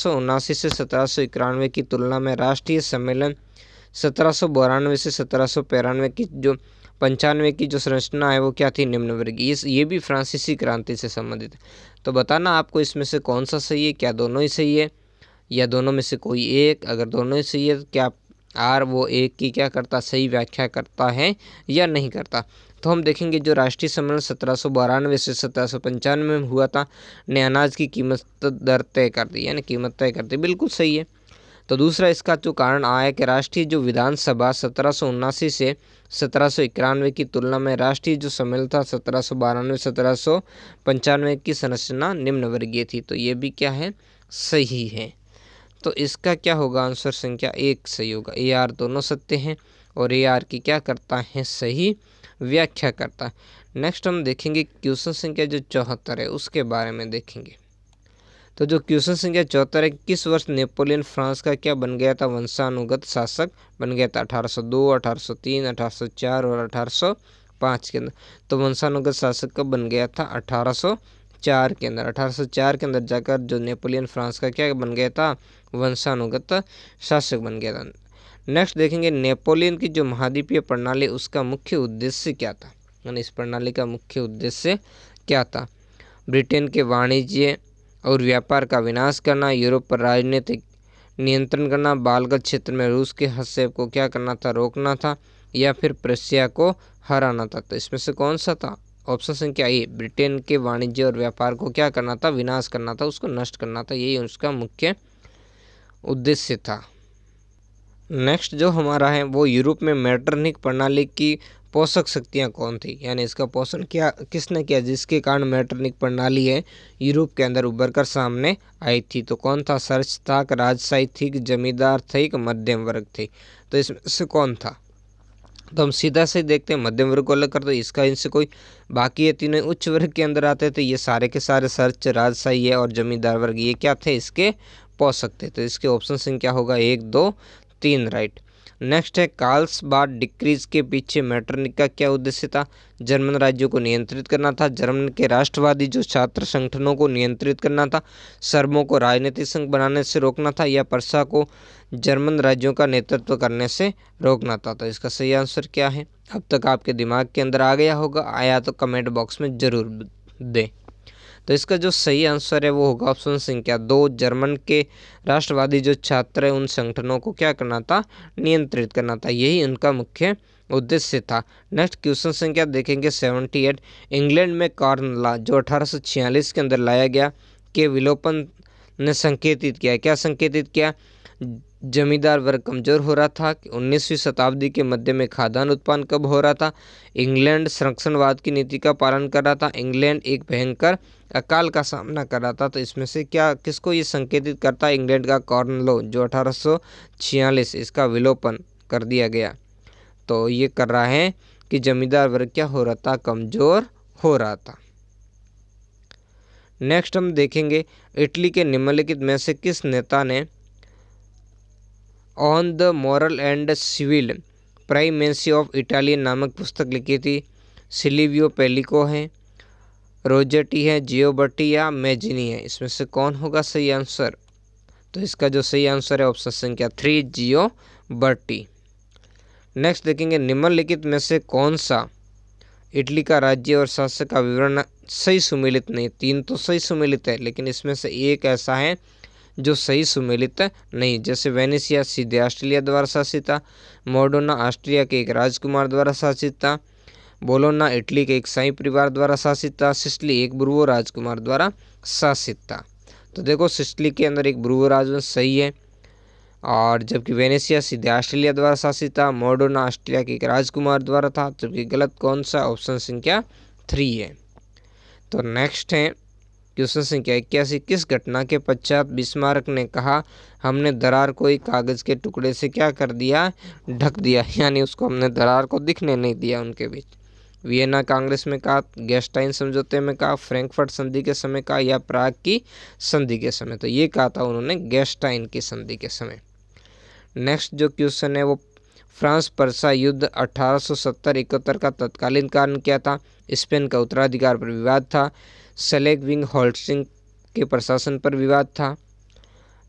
से सत्रह की तुलना में राष्ट्रीय सम्मेलन सत्रह से सत्रह की जो पंचानवे की जो संरचना है वो क्या थी निम्न वर्गीय ये, ये भी फ्रांसीसी क्रांति से संबंधित है तो बताना आपको इसमें से कौन सा सही है क्या दोनों ही सही है या दोनों में से कोई एक अगर दोनों ही सही है तो क्या आप आर वो एक की क्या करता सही व्याख्या करता है या नहीं करता तो हम देखेंगे जो राष्ट्रीय सम्मेलन सत्रह सौ बारानवे से सत्रह सौ पंचानवे में हुआ था ने अनाज की कीमत दर तय कर दी यानी कीमत तय कर दी बिल्कुल सही है तो दूसरा इसका जो कारण आया कि राष्ट्रीय जो विधानसभा सत्रह से सत्रह की तुलना में राष्ट्रीय जो सम्मेलन था सत्रह सौ बारानवे सत्रह सौ पंचानवे की संरचना निम्न वर्गीय थी तो ये भी क्या है सही है तो इसका क्या होगा आंसर संख्या एक सही होगा ए आर दोनों सत्य हैं और ए आर की क्या करता है सही व्याख्या करता है नेक्स्ट हम देखेंगे क्वेश्चन संख्या जो चौहत्तर है उसके बारे में देखेंगे तो जो क्वेश्चन संख्या चौहत्तर है किस वर्ष नेपोलियन फ्रांस का क्या बन गया था वंशानुगत शासक बन गया था 1802, 1803, 1804 और 1805 के अंदर तो वंशानुगत शासक कब बन गया था 1804 के अंदर 1804 के अंदर जाकर जो नेपोलियन फ्रांस का क्या बन गया था वंशानुगत शासक बन गया था नेक्स्ट देखेंगे नेपोलियन की जो महाद्वीपीय प्रणाली उसका मुख्य उद्देश्य क्या था यानी इस प्रणाली का मुख्य उद्देश्य क्या था ब्रिटेन के वाणिज्य और व्यापार का विनाश करना यूरोप पर राजनीतिक नियंत्रण करना बालगत क्षेत्र में रूस के हस्तक्षेप को क्या करना था रोकना था या फिर प्रसिया को हराना था तो इसमें से कौन सा था ऑप्शन संख्या ए ब्रिटेन के वाणिज्य और व्यापार को क्या करना था विनाश करना था उसको नष्ट करना था यही उसका मुख्य उद्देश्य था नेक्स्ट जो हमारा है वो यूरोप में मैटरनिक प्रणाली की पोषक शक्तियाँ कौन थी यानी इसका पोषण किया किसने किया जिसके कारण मैटरनिक प्रणाली है यूरोप के अंदर उभर कर सामने आई थी तो कौन था सर्च था राजशाही थी जमींदार थी कि मध्यम वर्ग थी तो इसमें से कौन था तो हम सीधा से देखते हैं मध्यम वर्ग को अलग कर तो इसका इनसे कोई बाकी ये तीनों उच्च वर्ग के अंदर आते थे ये सारे के सारे सर्च राजशाही है और जमींदार वर्ग ये क्या थे इसके पहुंच सकते तो इसके ऑप्शन संख्या क्या होगा एक दो तीन राइट नेक्स्ट है कार्ल्स बाद डिक्रीज के पीछे मैटरनिक का क्या उद्देश्य था जर्मन राज्यों को नियंत्रित करना था जर्मन के राष्ट्रवादी जो छात्र संगठनों को नियंत्रित करना था सर्बों को राजनीतिक संघ बनाने से रोकना था या परसा को जर्मन राज्यों का नेतृत्व करने से रोकना था तो इसका सही आंसर क्या है अब तक आपके दिमाग के अंदर आ गया होगा आया तो कमेंट बॉक्स में ज़रूर दें तो इसका जो सही आंसर है वो होगा ऑप्शन संख्या दो जर्मन के राष्ट्रवादी जो छात्र हैं उन संगठनों को क्या करना था नियंत्रित करना था यही उनका मुख्य उद्देश्य था नेक्स्ट क्वेश्चन संख्या देखेंगे सेवेंटी एट इंग्लैंड में कार्नला जो अठारह के अंदर लाया गया के विलोपन ने संकेतित किया क्या संकेतित किया जमींदार वर्ग कमजोर हो रहा था कि उन्नीसवीं शताब्दी के मध्य में खाद्यान्न उत्पादन कब हो रहा था इंग्लैंड संरक्षणवाद की नीति का पालन कर रहा था इंग्लैंड एक भयंकर अकाल का सामना कर रहा था तो इसमें से क्या किसको ये संकेतित करता है इंग्लैंड का कॉर्नलो जो अठारह इसका विलोपन कर दिया गया तो ये कर रहा है कि जमींदार वर्ग क्या हो रहा था कमज़ोर हो रहा था नेक्स्ट हम देखेंगे इटली के निम्नलिखित में से किस नेता ने on the moral and civil primacy of Italian नामक पुस्तक लिखी थी सिलिवियो पेलिको हैं रोजेटी है जियोबर्टी या मेजिनी है इसमें से कौन होगा सही आंसर तो इसका जो सही आंसर है ऑप्शन संख्या थ्री जियो बर्टी नेक्स्ट देखेंगे निम्नलिखित में से कौन सा इटली का राज्य और शासक का विवरण सही सुमिलित नहीं तीन तो सही सुमिलित है लेकिन इसमें से एक ऐसा है जो सही सुमिलित नहीं जैसे वेनेसिया सीधे ऑस्ट्रेलिया द्वारा शासित था मोडोना ऑस्ट्रिया के एक राजकुमार द्वारा शासित था बोलोना इटली के एक साई परिवार द्वारा शासित था सिस्टली एक ब्रुवो राजकुमार द्वारा शासित था तो देखो सिसली के अंदर एक ब्रुवो राजवंश सही है और जबकि वेनेसिया सीधे ऑस्ट्रेलिया द्वारा शासित था मॉडर्ना ऑस्ट्रेलिया के एक राजकुमार द्वारा था जबकि गलत कौन सा ऑप्शन संख्या थ्री है तो नेक्स्ट है क्वेश्चन संख्या इक्यासी किस घटना के पश्चात बिस्मारक ने कहा हमने दरार को एक कागज़ के टुकड़े से क्या कर दिया ढक दिया यानी उसको हमने दरार को दिखने नहीं दिया उनके बीच वियना कांग्रेस में कहा गैस्टाइन समझौते में कहा फ्रैंकफर्ट संधि के समय कहा या प्राग की संधि के समय तो ये कहा था उन्होंने गैस्टाइन की संधि के समय नेक्स्ट जो क्वेश्चन है वो फ्रांस परसा युद्ध 1870-71 का तत्कालीन कारण क्या था स्पेन का उत्तराधिकार पर विवाद था सेलेग विंग होल्टिंग के प्रशासन पर विवाद था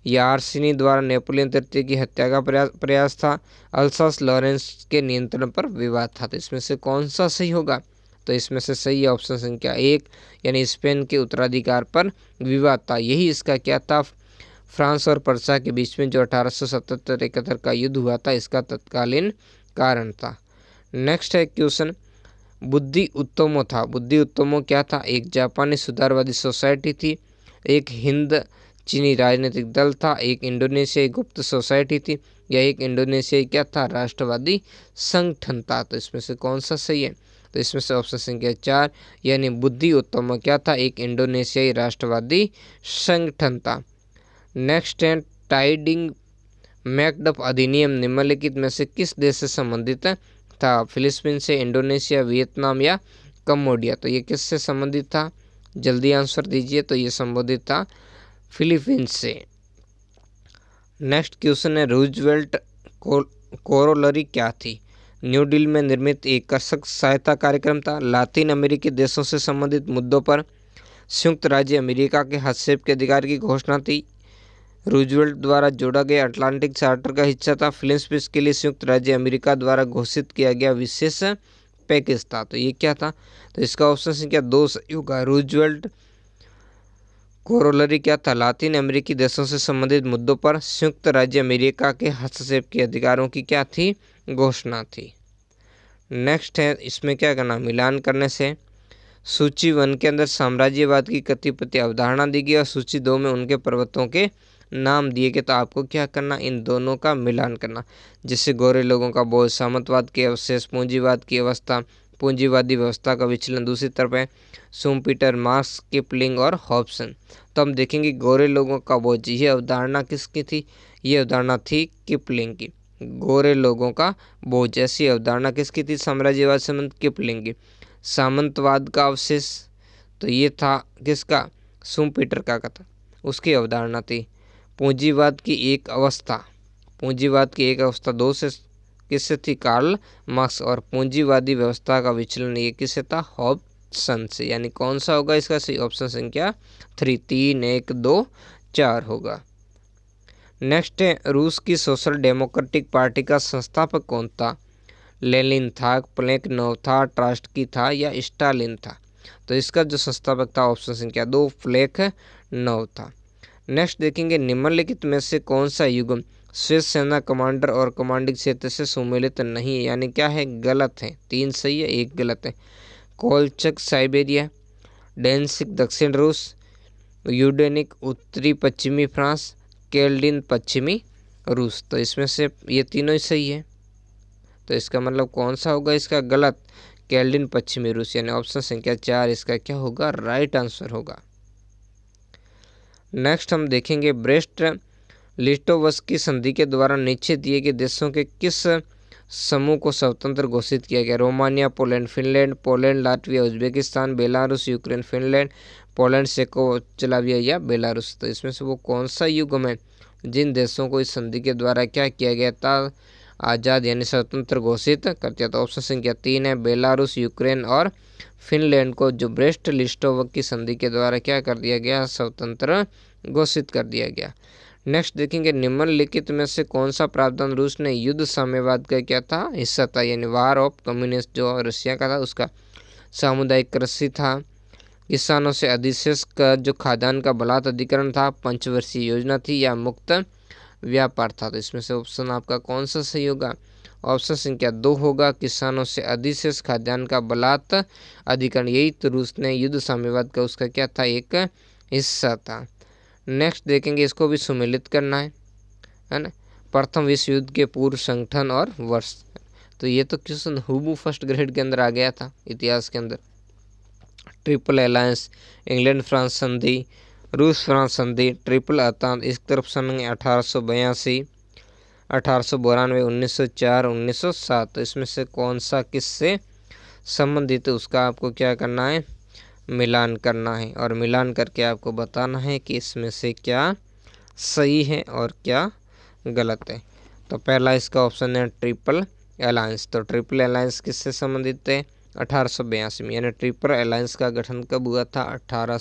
यार्सिनी द्वारा नेपोलियन तृतीय की हत्या का प्रयास प्रयास था अल्सास लॉरेंस के नियंत्रण पर विवाद था तो इसमें से कौन सा सही होगा तो इसमें से सही ऑप्शन संख्या एक यानी स्पेन के उत्तराधिकार पर विवाद था यही इसका क्या था फ्रांस और पर्सा के बीच में जो अठारह सौ सतहत्तर इकहत्तर का युद्ध हुआ था इसका तत्कालीन कारण था नेक्स्ट है क्वेश्चन बुद्धि उत्तमों था बुद्धि उत्तमों क्या था एक जापानी सुधारवादी सोसाइटी थी एक हिंद चीनी राजनीतिक दल था एक इंडोनेशियाई गुप्त सोसाइटी थी या एक इंडोनेशियाई क्या था राष्ट्रवादी संगठन था तो इसमें से कौन सा सही है तो इसमें से ऑप्शन संख्या चार यानी बुद्धि उत्तम क्या था एक इंडोनेशियाई राष्ट्रवादी संगठन था नेक्स्ट है टाइडिंग मैकडप अधिनियम निम्नलिखित में से किस देश से संबंधित था फिलिस्पीन से इंडोनेशिया वियतनाम या कम्बोडिया तो ये किससे संबंधित था जल्दी आंसर दीजिए तो ये संबोधित था फिलीपींस से नेक्स्ट क्वेश्चन है रूजवेल्ट कोरोलरी क्या थी न्यू डील में निर्मित एक कृषक सहायता कार्यक्रम था लातिन अमेरिकी देशों से संबंधित मुद्दों पर संयुक्त राज्य अमेरिका के हस्तक्षेप के अधिकार की घोषणा थी रूजवेल्ट द्वारा जोड़ा गया अटलांटिक चार्टर का हिस्सा था फिलिपींस के लिए संयुक्त राज्य अमेरिका द्वारा घोषित किया गया विशेष पैकेज था तो ये क्या था तो इसका ऑप्शन संख्या दो सही होगा रूजवेल्ट कोरोलरी क्या था लातिन अमेरिकी देशों से संबंधित मुद्दों पर संयुक्त राज्य अमेरिका के हस्तक्षेप के अधिकारों की क्या थी घोषणा थी नेक्स्ट है इसमें क्या करना मिलान करने से सूची वन के अंदर साम्राज्यवाद की कतिपति अवधारणा दी गई और सूची दो में उनके पर्वतों के नाम दिए गए तो आपको क्या करना इन दोनों का मिलान करना जिससे गोरे लोगों का बोझ सामंतवाद के अवशेष पूंजीवाद की अवस्था पूंजीवादी व्यवस्था का विचलन दूसरी तरफ है सुमपीटर पीटर मार्क्स किपलिंग और हॉबसन तो हम देखेंगे गोरे लोगों का बोझ यह अवधारणा किसकी थी ये अवधारणा थी किपलिंग की गोरे लोगों का बोझ ऐसी अवधारणा किसकी थी साम्राज्यवाद संबंध किपलिंग की सामंतवाद का अवशेष तो ये था किसका सुमपीटर पीटर का कथा उसकी अवधारणा थी पूंजीवाद की एक अवस्था पूंजीवाद की एक अवस्था दो से किससे थी मार्क्स और पूंजीवादी व्यवस्था का विचलन ये किससे था हॉबसन से यानी कौन सा होगा इसका सही ऑप्शन संख्या थ्री तीन एक दो चार होगा नेक्स्ट है रूस की सोशल डेमोक्रेटिक पार्टी का संस्थापक कौन था लेलिन था प्लेक नोव था ट्रस्ट की था या स्टालिन था तो इसका जो संस्थापक था ऑप्शन संख्या दो फ्लेक नौ था नेक्स्ट देखेंगे निम्नलिखित में से कौन सा युगम स्विस सेना कमांडर और कमांडिंग क्षेत्र से सुमेलित नहीं है यानी क्या है गलत है तीन सही है एक गलत है कोलचक साइबेरिया डेंसिक दक्षिण रूस यूडेनिक उत्तरी पश्चिमी फ्रांस केल्डिन पश्चिमी रूस तो इसमें से ये तीनों ही सही है तो इसका मतलब कौन सा होगा इसका गलत केल्डिन पश्चिमी रूस यानी ऑप्शन संख्या चार इसका क्या होगा राइट आंसर होगा नेक्स्ट हम देखेंगे ब्रेस्ट की संधि के द्वारा निश्चित दिए गए देशों के किस समूह को स्वतंत्र घोषित किया गया Romania Poland Finland Poland Latvia Uzbekistan Belarus Ukraine Finland Poland चलाविया या बेलारूस तो इसमें से वो कौन सा युग में जिन देशों को इस संधि के द्वारा क्या किया गया था आज़ाद यानी स्वतंत्र घोषित कर दिया था ऑप्शन संख्या तीन है बेलारूस यूक्रेन और फिनलैंड को जो ब्रेस्ट लिस्टोवक की संधि के द्वारा क्या कर दिया गया स्वतंत्र घोषित कर दिया गया नेक्स्ट देखेंगे निम्नलिखित में से कौन सा प्रावधान रूस ने युद्ध साम्यवाद का क्या था हिस्सा था यानी वार ऑफ कम्युनिस्ट जो रशिया का था उसका सामुदायिक कृषि था किसानों से अधिशेष का जो खादान का बलात् अधिकरण था पंचवर्षीय योजना थी या मुक्त व्यापार था तो इसमें से ऑप्शन आपका कौन सा सही होगा ऑप्शन संख्या दो होगा किसानों से अधिशेष खाद्यान्न का बलात् अधिकरण यही तो रूस ने युद्ध साम्यवाद का उसका क्या था एक हिस्सा था नेक्स्ट देखेंगे इसको भी सुमिलित करना है है ना प्रथम विश्व युद्ध के पूर्व संगठन और वर्ष तो ये तो क्वेश्चन हुबू फर्स्ट ग्रेड के अंदर आ गया था इतिहास के अंदर ट्रिपल अलायंस इंग्लैंड फ्रांस संधि रूस फ्रांस संधि ट्रिपल अतान इस तरफ सन अठारह सौ बयासी अठारह सौ बानवे उन्नीस सौ चार उन्नीस सौ सात तो इसमें से कौन सा किससे संबंधित है उसका आपको क्या करना है मिलान करना है और मिलान करके आपको बताना है कि इसमें से क्या सही है और क्या गलत है तो पहला इसका ऑप्शन है ट्रिपल अलायंस तो ट्रिपल अलायंस किससे संबंधित है अठारह में यानी ट्रिपल अलायंस का गठन कब हुआ था अठारह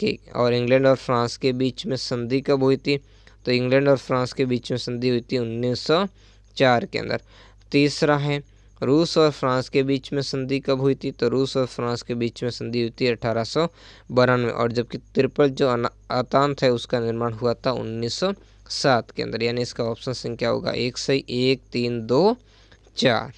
की और इंग्लैंड और फ्रांस के बीच में संधि कब हुई थी तो इंग्लैंड और फ्रांस के बीच में संधि हुई थी 1904 के अंदर तीसरा है रूस और फ्रांस के बीच में संधि कब हुई थी तो रूस और फ्रांस के बीच में संधि हुई थी अठारह सौ बानवे और जबकि त्रिपल जो अतांत है उसका निर्माण हुआ था उन्नीस सौ सात के अंदर यानी इसका ऑप्शन संख्या होगा एक सही एक तीन दो चार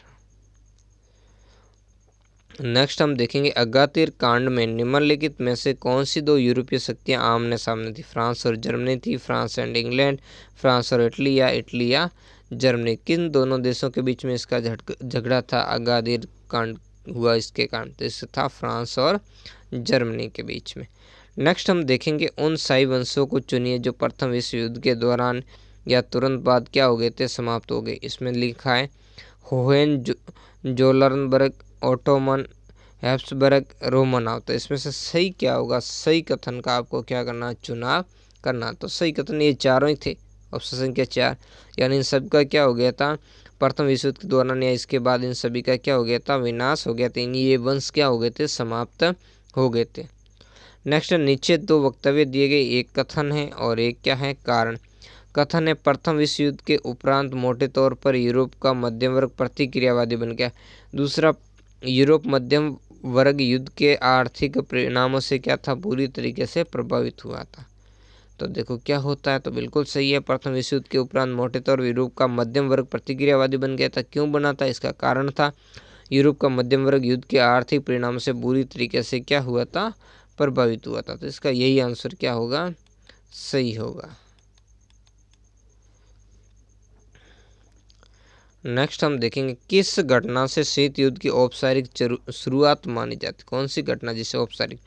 नेक्स्ट हम देखेंगे अगातिर कांड में निम्नलिखित में से कौन सी दो यूरोपीय शक्तियां आमने सामने थी फ्रांस और जर्मनी थी फ्रांस एंड इंग्लैंड फ्रांस और इटली या इटली या जर्मनी किन दोनों देशों के बीच में इसका झगड़ा था अगादिर कांड हुआ इसके कारण तो इससे था फ्रांस और जर्मनी के बीच में नेक्स्ट हम देखेंगे उन साई वंशों को चुनिए जो प्रथम विश्व युद्ध के दौरान या तुरंत बाद क्या हो गए थे समाप्त हो गए इसमें लिखा है होहेन जो, जोलरनबर्ग ओटोमन हेप्सबर्ग रोमनाव तो इसमें से सही क्या होगा सही कथन का आपको क्या करना चुनाव करना तो सही कथन ये चारों ही थे ऑप्शन संख्या चार यानी इन सब का क्या हो गया था प्रथम विश्व युद्ध के दौरान या इसके बाद इन सभी का क्या हो गया था विनाश हो गया था ये वंश क्या हो गए थे समाप्त हो गए थे नेक्स्ट नीचे दो वक्तव्य दिए गए एक कथन है और एक क्या है कारण कथन है प्रथम विश्व युद्ध के उपरांत मोटे तौर पर यूरोप का मध्यम वर्ग प्रतिक्रियावादी बन गया दूसरा यूरोप मध्यम वर्ग युद्ध के आर्थिक परिणामों से क्या था पूरी तरीके से प्रभावित हुआ था तो देखो क्या होता है तो बिल्कुल सही है प्रथम विश्व युद्ध के उपरांत मोटे तौर यूरोप का मध्यम वर्ग प्रतिक्रियावादी बन गया था क्यों बना था इसका कारण था यूरोप का मध्यम वर्ग युद्ध के आर्थिक परिणाम से बुरी तरीके से क्या हुआ था प्रभावित हुआ था तो इसका यही आंसर क्या होगा सही होगा नेक्स्ट हम देखेंगे किस घटना से शीत युद्ध की औपचारिक शुरुआत मानी जाती कौन सी घटना जिसे औपचारिक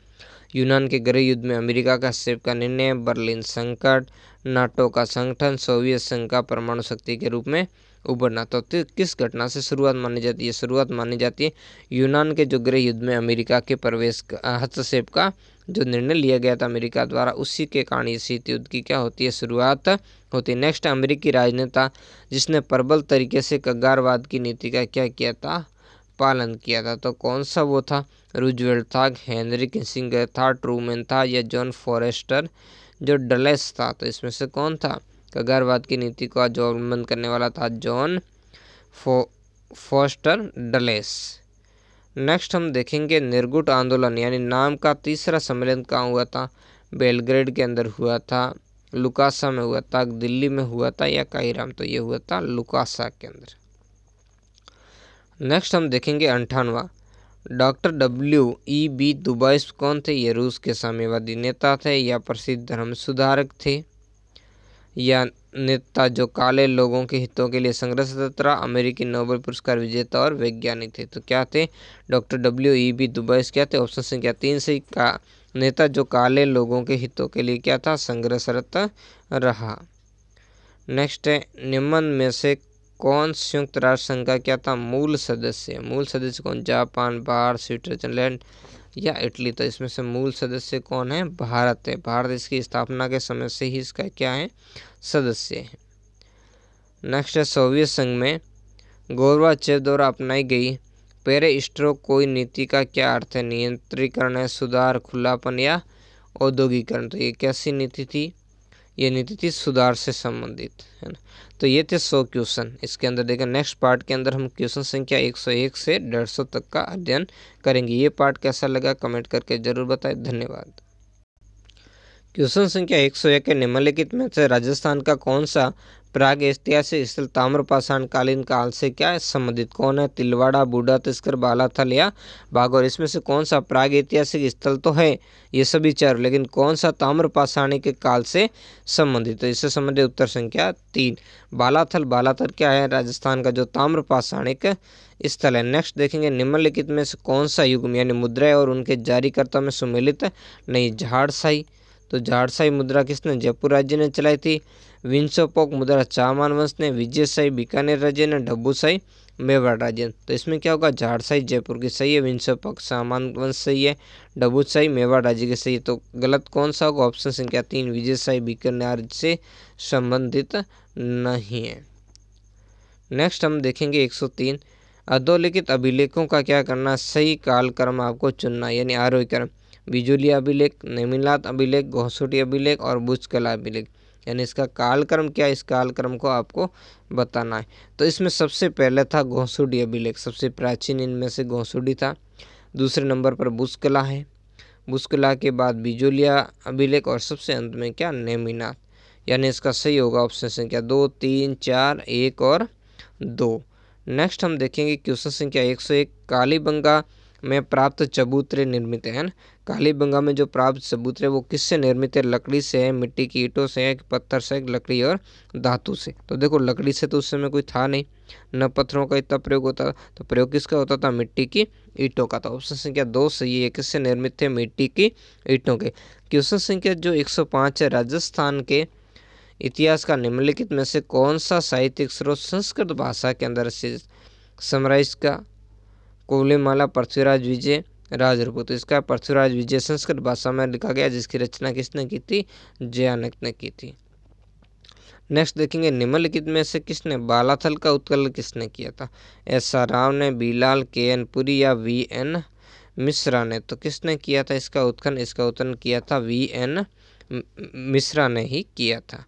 यूनान के गृह युद्ध में अमेरिका का हस्तक्षेप का निर्णय बर्लिन संकट नाटो का संगठन सोवियत संघ का परमाणु शक्ति के रूप में उभरना तो किस घटना से शुरुआत मानी जाती है शुरुआत मानी जाती है यूनान के जो गृह युद्ध में अमेरिका के प्रवेश हस्तक्षेप का जो निर्णय लिया गया था अमेरिका द्वारा उसी के कारण इस शीत युद्ध की क्या होती है शुरुआत होती है नेक्स्ट अमेरिकी राजनेता जिसने प्रबल तरीके से कगारवाद की नीति का क्या किया था पालन किया था तो कौन सा वो था रूजवेल्ट था हेनरी किसिंगर था ट्रूमैन था या जॉन फॉरेस्टर जो डलेस था तो इसमें से कौन था कगारवाद की नीति को आज अवलंबन करने वाला था जॉन फो फोस्टर डलेस नेक्स्ट हम देखेंगे निर्गुट आंदोलन यानी नाम का तीसरा सम्मेलन कहाँ हुआ था बेलग्रेड के अंदर हुआ था लुकासा में हुआ था दिल्ली में हुआ था या काहिराम तो ये हुआ था लुकासा के अंदर नेक्स्ट हम देखेंगे अंठानवा doctor W E B Du Bois कौन थे ये रूस के साम्यवादी नेता थे या प्रसिद्ध धर्म सुधारक थे या नेता जो काले लोगों के हितों के लिए संघर्ष रहा अमेरिकी नोबेल पुरस्कार विजेता और वैज्ञानिक थे तो क्या थे doctor W E B Du Bois क्या थे ऑप्शन संख्या तीन से का नेता जो काले लोगों के हितों के लिए क्या था संघर्षरत रहा नेक्स्ट है निम्न में से कौन संयुक्त राष्ट्र संघ का क्या था मूल सदस्य मूल सदस्य कौन जापान भारत स्विट्जरलैंड या इटली तो इसमें से मूल सदस्य कौन है भारत है भारत इसकी स्थापना के समय से ही इसका क्या है सदस्य है नेक्स्ट है सोवियत संघ में चेव द्वारा अपनाई गई स्ट्रोक कोई नीति का क्या अर्थ है नियंत्रीकरण है सुधार खुलापन या औद्योगिकरण तो ये कैसी नीति थी ये नीति थी सुधार से संबंधित है ना तो ये थे सौ क्वेश्चन इसके अंदर देखें नेक्स्ट पार्ट के अंदर हम क्वेश्चन संख्या 101 से डेढ़ सौ तक का अध्ययन करेंगे ये पार्ट कैसा लगा कमेंट करके ज़रूर बताएं धन्यवाद क्वेश्चन संख्या 101 के निम्नलिखित में से राजस्थान का कौन सा प्राग ऐतिहासिक स्थल ताम्रपाषाण कालीन काल से क्या है संबंधित कौन है तिलवाड़ा बूढ़ा तस्कर बालाथल या बागौर इसमें से कौन सा प्राग ऐतिहासिक स्थल तो है ये सभी चार लेकिन कौन सा ताम्रपाषाणी के काल से संबंधित है इससे संबंधित उत्तर संख्या तीन बालाथल बालाथल क्या है राजस्थान का जो ताम्रपाषाणिक स्थल है नेक्स्ट देखेंगे निम्नलिखित में से कौन सा युग यानी मुद्रा और उनके जारीकर्ता में सुमिलित नहीं झाड़साई तो झाड़साई मुद्रा किसने जयपुर राज्य ने चलाई थी विंसोपोक मुद्रा चामान वंश ने विजयशाही बीकानेर राज्य ने डब्बूशाही मेवाड़ राज्य तो इसमें क्या होगा झाड़शाही जयपुर की सही है विंसोपोक सामान वंश सही है डब्बूशाही मेवाड़ राज्य की सही है तो गलत कौन सा होगा ऑप्शन संख्या तीन विजयशाही बीकानेर से संबंधित नहीं है नेक्स्ट हम देखेंगे एक अधोलिखित अभिलेखों का क्या करना सही कालक्रम आपको चुनना यानी आरोही क्रम बिजुली अभिलेख नेमिलात अभिलेख घोसुटी अभिलेख और बुजकला अभिलेख यानी इसका कालक्रम क्या इस कालक्रम को आपको बताना है तो इसमें सबसे पहले था घोंसुडी अभिलेख सबसे प्राचीन इनमें से घोंसुडी था दूसरे नंबर पर बुस्कला है बुस्कला के बाद बिजोलिया अभिलेख और सबसे अंत में क्या नेमिनाथ यानी इसका सही होगा ऑप्शन संख्या दो तीन चार एक और दो नेक्स्ट हम देखेंगे क्वेश्चन संख्या एक सौ एक कालीबंगा में प्राप्त चबूतरे निर्मित हैं कालीबंगा में जो प्राप्त चबूतरे वो किससे निर्मित है लकड़ी से है मिट्टी की ईंटों से है पत्थर से लकड़ी और धातु से तो देखो लकड़ी से तो उस समय कोई था नहीं न पत्थरों का इतना प्रयोग होता तो प्रयोग किसका होता था मिट्टी की ईंटों का था ऑप्शन संख्या दो सही है किससे निर्मित थे मिट्टी की ईंटों के क्वेश्चन संख्या जो एक है राजस्थान के इतिहास का निम्नलिखित में से कौन सा साहित्यिक स्रोत संस्कृत भाषा के अंदर समराइज का कोवलेमाला परशुराज विजय राजरूपो इसका परशुराज विजय संस्कृत भाषा में लिखा गया जिसकी रचना किसने की थी जयानक ने की थी नेक्स्ट देखेंगे निम्नलिखित में से किसने बालाथल का उत्कल किसने किया था एस आर राव ने बीलाल के एन पुरी या वी एन मिश्रा ने तो किसने किया था इसका उत्खन इसका उत्खन किया था वी एन मिश्रा ने ही किया था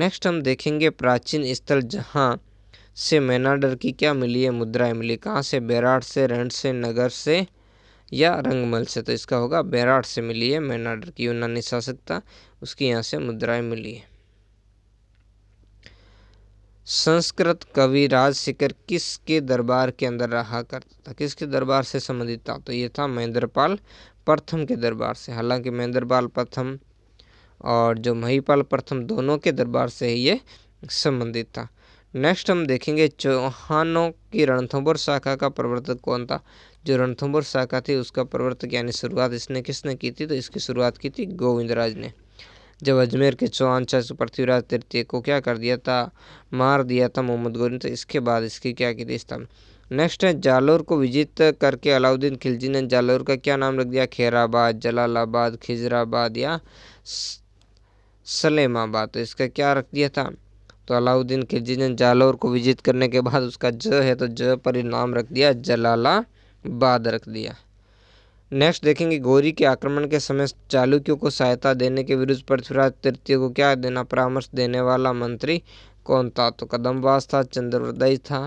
नेक्स्ट हम देखेंगे प्राचीन स्थल जहाँ से मैनाडर की क्या मिली है मुद्राएं मिली कहाँ से बैराट से रेंट से नगर से या रंगमल से तो इसका होगा बैराट से मिली है मैनाडर की यूनानी शासकता उसकी यहाँ से मुद्राएं मिली है संस्कृत कवि किस किसके दरबार के अंदर रहा करता था किसके दरबार से संबंधित था तो ये था महेंद्रपाल प्रथम के दरबार से हालांकि महेंद्रपाल प्रथम और जो महीपाल प्रथम दोनों के दरबार से ही ये संबंधित था नेक्स्ट हम देखेंगे चौहानों की रणथुंबर शाखा का प्रवर्तक कौन था जो रणथुंबर शाखा थी उसका प्रवर्तक यानी शुरुआत इसने किसने की थी तो इसकी शुरुआत की थी गोविंद राज ने जब अजमेर के चौहान चाचा पृथ्वीराज तृतीय को क्या कर दिया था मार दिया था मोहम्मद गोरी तो इसके बाद इसकी क्या की थी स्थान नेक्स्ट है जालौर को विजित करके अलाउद्दीन खिलजी ने जालौर का क्या नाम रख दिया खेराबाद जलालाबाद खिजराबाद या सलेमाबाद तो इसका क्या रख दिया था तो अलाउद्दीन खिलजी ने जालौर को विजित करने के बाद उसका ज है तो ज पर इनाम रख दिया जलालाबाद रख दिया नेक्स्ट देखेंगे गौरी के आक्रमण के समय चालुक्यों को सहायता देने के विरुद्ध पृथ्वीराज तृतीय को क्या देना परामर्श देने वाला मंत्री कौन था तो कदमवास था चंद्रवदय था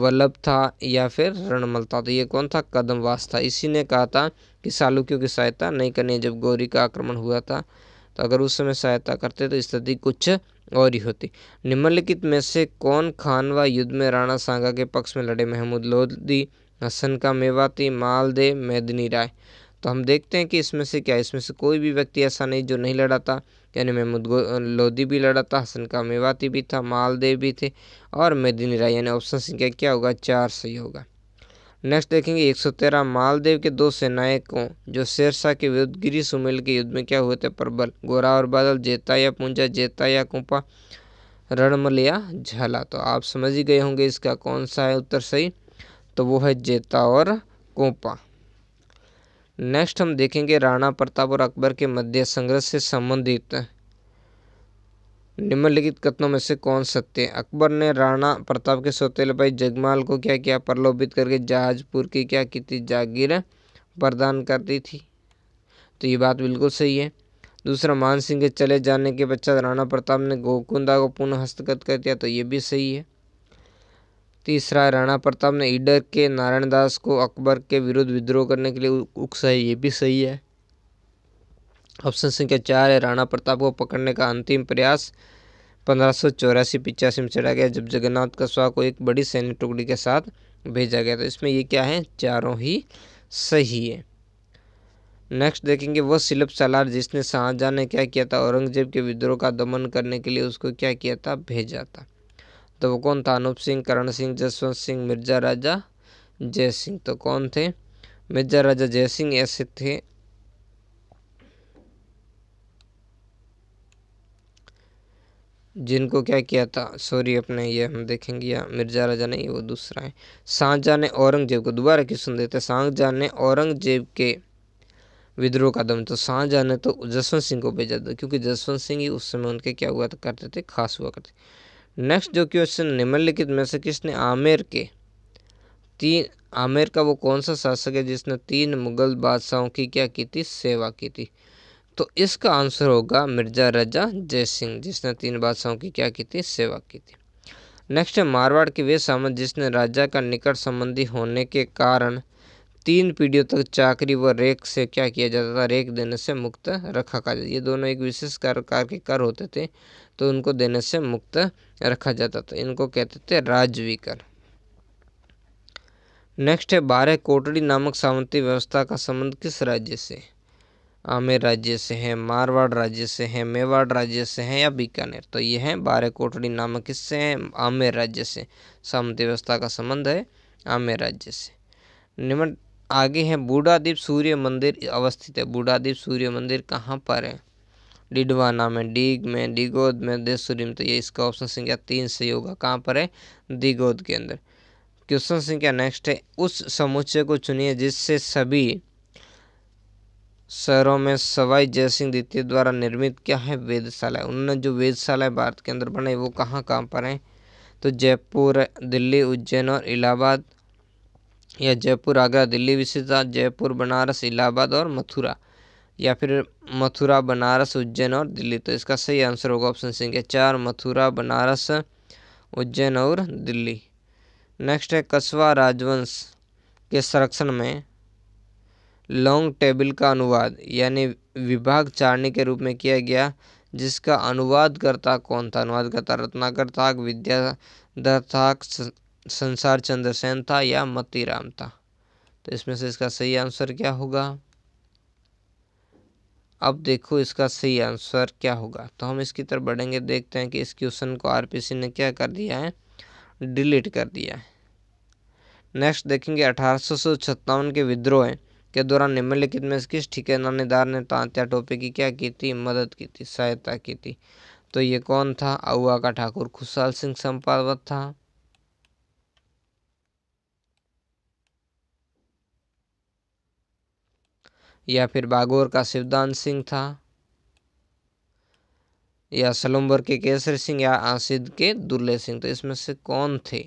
वल्लभ था या फिर रणमल था तो ये कौन था कदमवास था इसी ने कहा था कि चालुक्यों की सहायता नहीं करनी जब गौरी का आक्रमण हुआ था तो अगर उस समय सहायता करते तो स्थिति कुछ और ही होती निम्नलिखित में से कौन खानवा युद्ध में राणा सांगा के पक्ष में लड़े महमूद लोधी हसन का मेवाती मालदे मैदनी राय तो हम देखते हैं कि इसमें से क्या इसमें से कोई भी व्यक्ति ऐसा नहीं जो नहीं लड़ा था यानी महमूद लोधी भी लड़ा था हसन का मेवाती भी था मालदेव भी थे और मैदनी राय यानी ऑप्शन संख्या क्या होगा चार सही होगा नेक्स्ट देखेंगे एक सौ तेरह मालदेव के दो सेनायकों जो शेरशाह के विरुद्ध गिरी सुमेल के युद्ध में क्या हुए थे प्रबल गोरा और बादल जेता या पूंजा जेता या कुंपा रणमलिया झाला तो आप समझ ही गए होंगे इसका कौन सा है उत्तर सही तो वो है जेता और कुंपा नेक्स्ट हम देखेंगे राणा प्रताप और अकबर के मध्य संघर्ष से संबंधित निम्नलिखित कथनों में से कौन सत्य है अकबर ने राणा प्रताप के सौतेले भाई जगमाल को क्या किया प्रलोभित करके जहाजपुर की क्या की थी जागीर प्रदान कर दी थी तो ये बात बिल्कुल सही है दूसरा मान सिंह के चले जाने के पश्चात राणा प्रताप ने गोकुंदा को पुनः हस्तगत कर दिया तो ये भी सही है तीसरा राणा प्रताप ने ईडर के नारायण दास को अकबर के विरुद्ध विद्रोह करने के लिए उकसाई ये भी सही है ऑप्शन संख्या चार है राणा प्रताप को पकड़ने का अंतिम प्रयास पंद्रह सौ चौरासी पिचासी में चढ़ा गया जब जगन्नाथ कस्वा को एक बड़ी सैन्य टुकड़ी के साथ भेजा गया तो इसमें ये क्या है चारों ही सही है नेक्स्ट देखेंगे वो सिलप सालार जिसने शाहजहाँ ने क्या किया था औरंगजेब के विद्रोह का दमन करने के लिए उसको क्या किया था भेजा था तो वो कौन था अनूप सिंह करण सिंह जसवंत सिंह मिर्जा राजा जय सिंह तो कौन थे मिर्जा राजा जय सिंह ऐसे थे जिनको क्या किया था सॉरी अपने ये हम देखेंगे या मिर्जा राजा नहीं वो दूसरा है शाहजहाँ ने औरंगजेब को दोबारा क्वेश्चन देते शाहजहाँ ने औरंगजेब के विद्रोह का दम तो शाहजहाँ ने तो जसवंत सिंह को भेजा था क्योंकि जसवंत सिंह ही उस समय उनके क्या हुआ करते थे खास हुआ करते नेक्स्ट जो क्वेश्चन निम्नलिखित में से किसने आमेर के तीन आमेर का वो कौन सा शासक है जिसने तीन मुगल बादशाहों की क्या की थी सेवा की थी तो इसका आंसर होगा मिर्जा रजा जय सिंह जिसने तीन बादशाहों की क्या की थी सेवा की थी नेक्स्ट है मारवाड़ के वे सामंत जिसने राजा का निकट संबंधी होने के कारण तीन पीढ़ियों तक चाकरी व रेख से क्या किया जाता था रेख देने से मुक्त रखा जाता ये दोनों एक विशेष कार के कर होते थे तो उनको देने से मुक्त रखा जाता था इनको कहते थे राजवी कर नेक्स्ट है बारह कोटड़ी नामक सामंती व्यवस्था का संबंध किस राज्य से आमेर राज्य से हैं मारवाड़ राज्य से हैं मेवाड़ राज्य से हैं या बीकानेर तो ये हैं बारह कोटड़ी नामक किससे हैं आमेर राज्य से सामंत व्यवस्था का संबंध है आमेर राज्य से निम्न आगे हैं बूढ़ादीप सूर्य मंदिर अवस्थित है बूढ़ादीप सूर्य मंदिर कहाँ पर है डिडवाना में डीग में डिगोद में देसूरी में तो ये इसका ऑप्शन संख्या तीन से होगा कहाँ पर है दिगोद के अंदर क्वेश्चन संख्या नेक्स्ट है उस समुच्चय को चुनिए जिससे सभी शहरों में सवाई जयसिंह द्वितीय द्वारा निर्मित क्या है वेदशालाएं उन्होंने जो वेदशालाएं भारत के अंदर बनाई वो कहाँ कहाँ पर हैं तो जयपुर दिल्ली उज्जैन और इलाहाबाद या जयपुर आगरा दिल्ली विशेषता जयपुर बनारस इलाहाबाद और मथुरा या फिर मथुरा बनारस उज्जैन और दिल्ली तो इसका सही आंसर होगा ऑप्शन के चार मथुरा बनारस उज्जैन और दिल्ली नेक्स्ट है कस्बा राजवंश के संरक्षण में लॉन्ग टेबल का अनुवाद यानी विभाग चारणी के रूप में किया गया जिसका अनुवादकर्ता कौन था अनुवादकर्ता रत्नाकर था विद्याधर था संसार चंद्रसेन था या मती राम था तो इसमें से इसका सही आंसर क्या होगा अब देखो इसका सही आंसर क्या होगा तो हम इसकी तरफ बढ़ेंगे देखते हैं कि इस क्वेश्चन को आरपीसी ने क्या कर दिया है डिलीट कर दिया है नेक्स्ट देखेंगे अठारह के विद्रोह हैं के दौरान निम्नलिखित में किस ठिकानेदार ने तांत्या टोपे की क्या की थी मदद की थी सहायता की थी तो ये कौन था अउआ का ठाकुर खुशाल सिंह संपावत था या फिर बागोर का शिवदान सिंह था या सलम्बर के केसर सिंह या आसिद के दुर्ले सिंह तो इसमें से कौन थे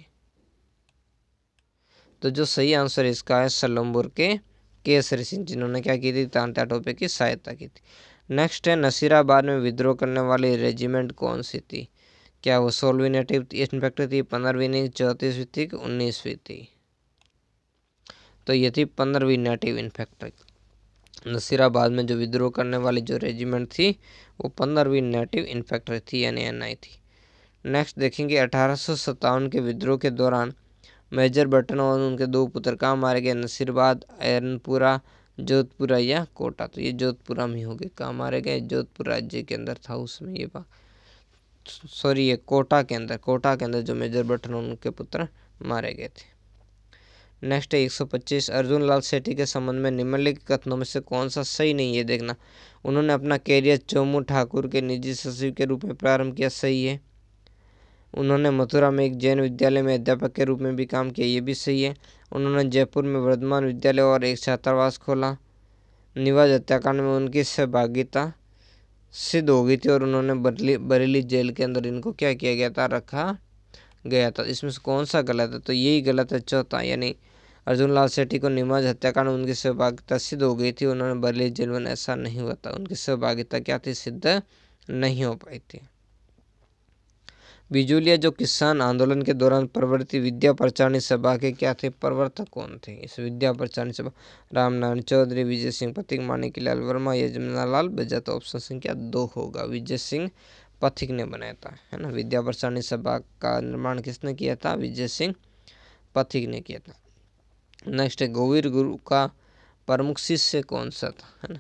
तो जो सही आंसर इसका है सलम्बर के केसरी सिंह जिन्होंने क्या की थी तांत्या टोपे की सहायता की थी नेक्स्ट है नसीराबाद में विद्रोह करने वाली रेजिमेंट कौन सी थी क्या वो सोलहवीं नेटिव इंस्पेक्टर थी पंद्रहवीं नहीं चौंतीसवीं थी कि उन्नीसवीं थी तो ये थी पंद्रहवीं नेटिव इन्फेक्टर नसीराबाद में जो विद्रोह करने वाली जो रेजिमेंट थी वो पंद्रहवीं नेटिव इन्फेक्टर थी यानी एन आई थी नेक्स्ट देखेंगे अठारह के विद्रोह के दौरान मेजर बटन और उनके दो पुत्र कहाँ मारे गए नसीरबाद एरनपुरा जोधपुरा या कोटा तो ये जोधपुरा में हो गए कहाँ मारे गए जोधपुर राज्य के अंदर था उसमें ये बात सॉरी ये कोटा के अंदर कोटा के अंदर जो मेजर बटन और उनके पुत्र मारे गए थे नेक्स्ट है पच्चीस अर्जुन लाल सेठी के संबंध में निम्नलिखित कथनों में से कौन सा सही नहीं है देखना उन्होंने अपना कैरियर चोमू ठाकुर के निजी सचिव के रूप में प्रारंभ किया सही है उन्होंने मथुरा में एक जैन विद्यालय में अध्यापक के रूप में भी काम किया ये भी सही है उन्होंने जयपुर में वर्धमान विद्यालय और एक छात्रावास खोला निवाज हत्याकांड में उनकी सहभागिता सिद्ध हो गई थी और उन्होंने बरेली बरेली जेल के अंदर इनको क्या किया गया था रखा गया था इसमें से कौन सा गलत है तो यही गलत है चौथा यानी अर्जुन लाल सेठी को निमाज हत्याकांड उनकी सहभागिता सिद्ध हो गई थी उन्होंने बरेली जेल में ऐसा नहीं हुआ था उनकी सहभागिता क्या थी सिद्ध नहीं हो पाई थी बिजुलिया जो किसान आंदोलन के दौरान प्रवर्ती विद्या प्रचारणी सभा के क्या थे प्रवर्तक कौन थे इस विद्या प्रचारणी सभा रामनारायण चौधरी विजय सिंह पथिक माणिक लाल वर्मा यजमना लाल बजा तो ऑप्शन संख्या दो होगा विजय सिंह पथिक ने बनाया था है ना विद्या प्रचारणी सभा का निर्माण किसने किया था विजय सिंह पथिक ने किया था नेक्स्ट है गोविंद गुरु का प्रमुख शिष्य कौन सा था है ना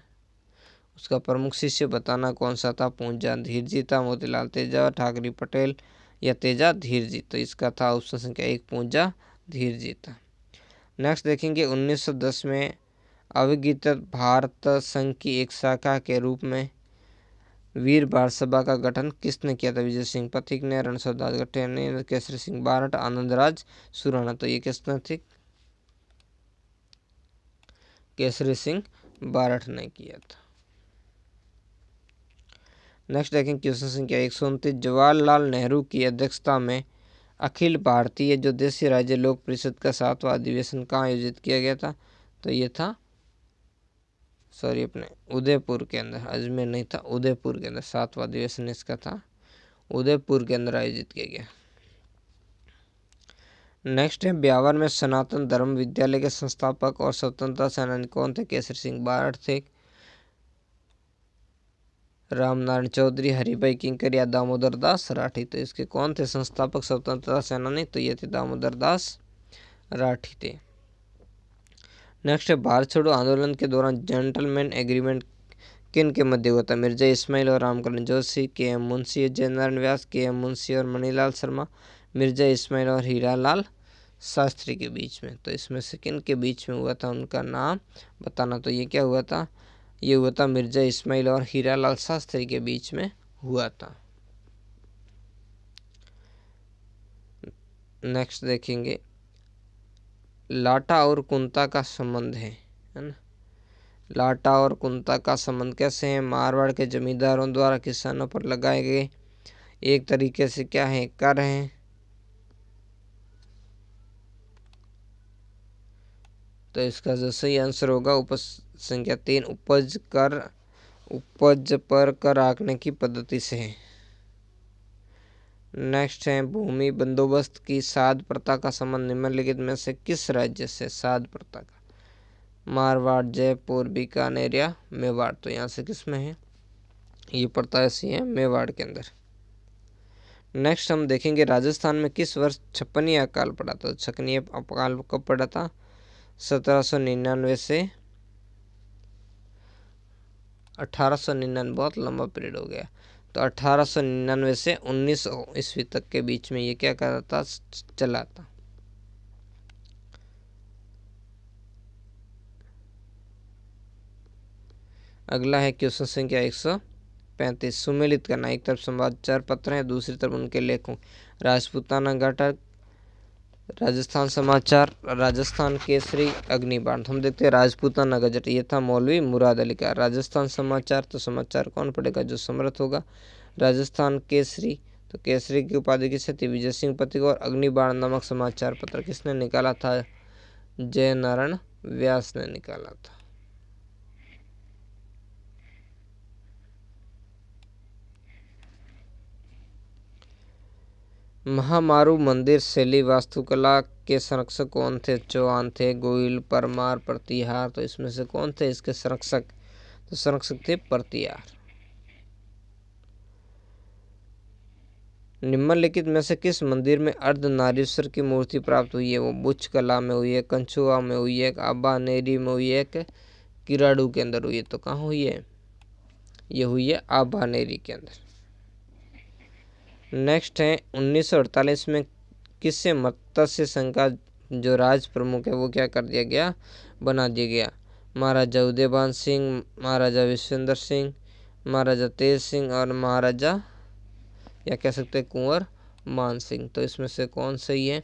उसका प्रमुख शिष्य बताना कौन सा था पूंजा धीरजी था मोतीलाल तेजा ठाकरी पटेल या तेजा धीर जीता इसका था ऑप्शन संख्या एक पूजा धीर जीता नेक्स्ट देखेंगे 1910 में अविगित भारत संघ की एक शाखा के रूप में वीर भारत सभा का गठन किसने किया था विजय सिंह पथिक ने रणसर दास ने केसरी सिंह बारट आनंदराज सुराना तो ये किसने थी केसरी सिंह बारट ने किया था नेक्स्ट देखें क्वेश्चन संख्या एक सौ उनतीस जवाहरलाल नेहरू की अध्यक्षता में अखिल भारतीय जो देशी राज्य लोक परिषद का सातवां अधिवेशन कहाँ आयोजित किया गया था तो ये था सॉरी अपने उदयपुर के अंदर अजमेर नहीं था उदयपुर के अंदर सातवां अधिवेशन इसका था उदयपुर के अंदर आयोजित किया गया नेक्स्ट है ब्यावर में सनातन धर्म विद्यालय के संस्थापक और स्वतंत्रता सेनानी कौन थे केसर सिंह बारठ थे रामनारायण चौधरी हरिभाई किंकर या दामोदर दास राठी तो इसके कौन थे संस्थापक स्वतंत्रता सेनानी तो ये थे दामोदर दास राठी थे नेक्स्ट है भारत छोड़ो आंदोलन के दौरान जेंटलमैन एग्रीमेंट किन के मध्य हुआ था मिर्जा इस्माइल और रामकरण जोशी के एम मुंशी जयनारायण व्यास के एम मुंशी और मणिलाल शर्मा मिर्जा इस्माइल और हीरा लाल शास्त्री के बीच में तो इसमें से किन के बीच में हुआ था उनका नाम बताना तो ये क्या हुआ था ये हुआ था मिर्ज़ा इस्माइल और हीरा लाल शास्त्री के बीच में हुआ था नेक्स्ट देखेंगे लाटा और कुंता का संबंध है है ना लाटा और कुंता का संबंध कैसे है मारवाड़ के जमींदारों द्वारा किसानों पर लगाए गए एक तरीके से क्या है कर हैं तो इसका जो सही आंसर होगा उपस्थित संख्या तीन उपज कर उपज पर कर आंकने की पद्धति से है नेक्स्ट है भूमि बंदोबस्त की साध प्रथा का संबंध निम्नलिखित में से किस राज्य से साध प्रथा का मारवाड़ जयपुर बीकानेर या मेवाड़ तो यहाँ से किस में है ये प्रथा ऐसी है मेवाड़ के अंदर नेक्स्ट हम देखेंगे राजस्थान में किस वर्ष छप्पनिया अकाल पड़ा था छकनीय अकाल कब पड़ा था सत्रह सौ निन्यानवे से 1899 बहुत लंबा पीरियड हो गया तो 1899 से 1900 ईस्वी तक के बीच में ये क्या करता चला था अगला है क्वेश्चन संख्या एक सौ पैंतीस सुमेलित करना एक तरफ संवाद चार पत्र हैं दूसरी तरफ उनके लेखों राजपूताना घटक राजस्थान समाचार राजस्थान केसरी अग्निबाण हम देखते हैं राजपूताना गजट ये था मौलवी मुराद अली का राजस्थान समाचार तो समाचार कौन पढ़ेगा जो समर्थ होगा राजस्थान केसरी तो केसरी की उपाधि किसे थी विजय सिंह पति और अग्निबाण नामक समाचार पत्र किसने निकाला था जय नारायण व्यास ने निकाला था महामारू मंदिर शैली वास्तुकला के संरक्षक कौन थे चौहान थे गोयल परमार प्रतिहार तो इसमें से कौन थे इसके संरक्षक तो संरक्षक थे प्रतिहार निम्नलिखित में से किस मंदिर में अर्धनारीश्वर की मूर्ति प्राप्त हुई है वो बुच कला में हुई है कंचुआ में हुई है आबा नेरी में हुई है किराड़ू के अंदर हुई है तो कहाँ हुई है ये हुई है आबा नेरी के अंदर नेक्स्ट हैं उन्नीस में किससे मत्स्य संघ का जो राज प्रमुख है वो क्या कर दिया गया बना दिया गया महाराजा उदयवान सिंह महाराजा विश्वेंद्र सिंह महाराजा तेज सिंह और महाराजा या कह सकते हैं कुंवर मान सिंह तो इसमें से कौन सही है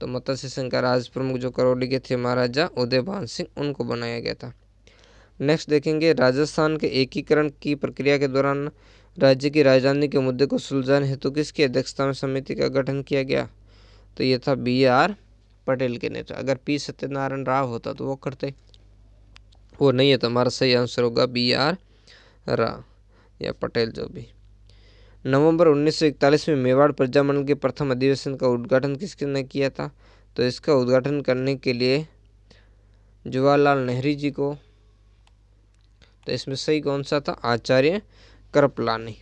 तो मत्स्य संघ का राज प्रमुख जो करौली के थे महाराजा उदयभान सिंह उनको बनाया गया था नेक्स्ट देखेंगे राजस्थान के एकीकरण की प्रक्रिया के दौरान राज्य की राजधानी के मुद्दे को सुलझाने हेतु तो किसकी अध्यक्षता में समिति का गठन किया गया तो यह था बी आर पटेल के नेतृत्व अगर पी सत्यनारायण राव होता तो वो करते वो नहीं है तो हमारा सही आंसर होगा बी आर राव या पटेल जो भी नवंबर 1941 में मेवाड़ प्रजामंडल के प्रथम अधिवेशन का उद्घाटन किसने किया था तो इसका उद्घाटन करने के लिए जवाहरलाल नेहरू जी को तो इसमें सही कौन सा था आचार्य कृपलानी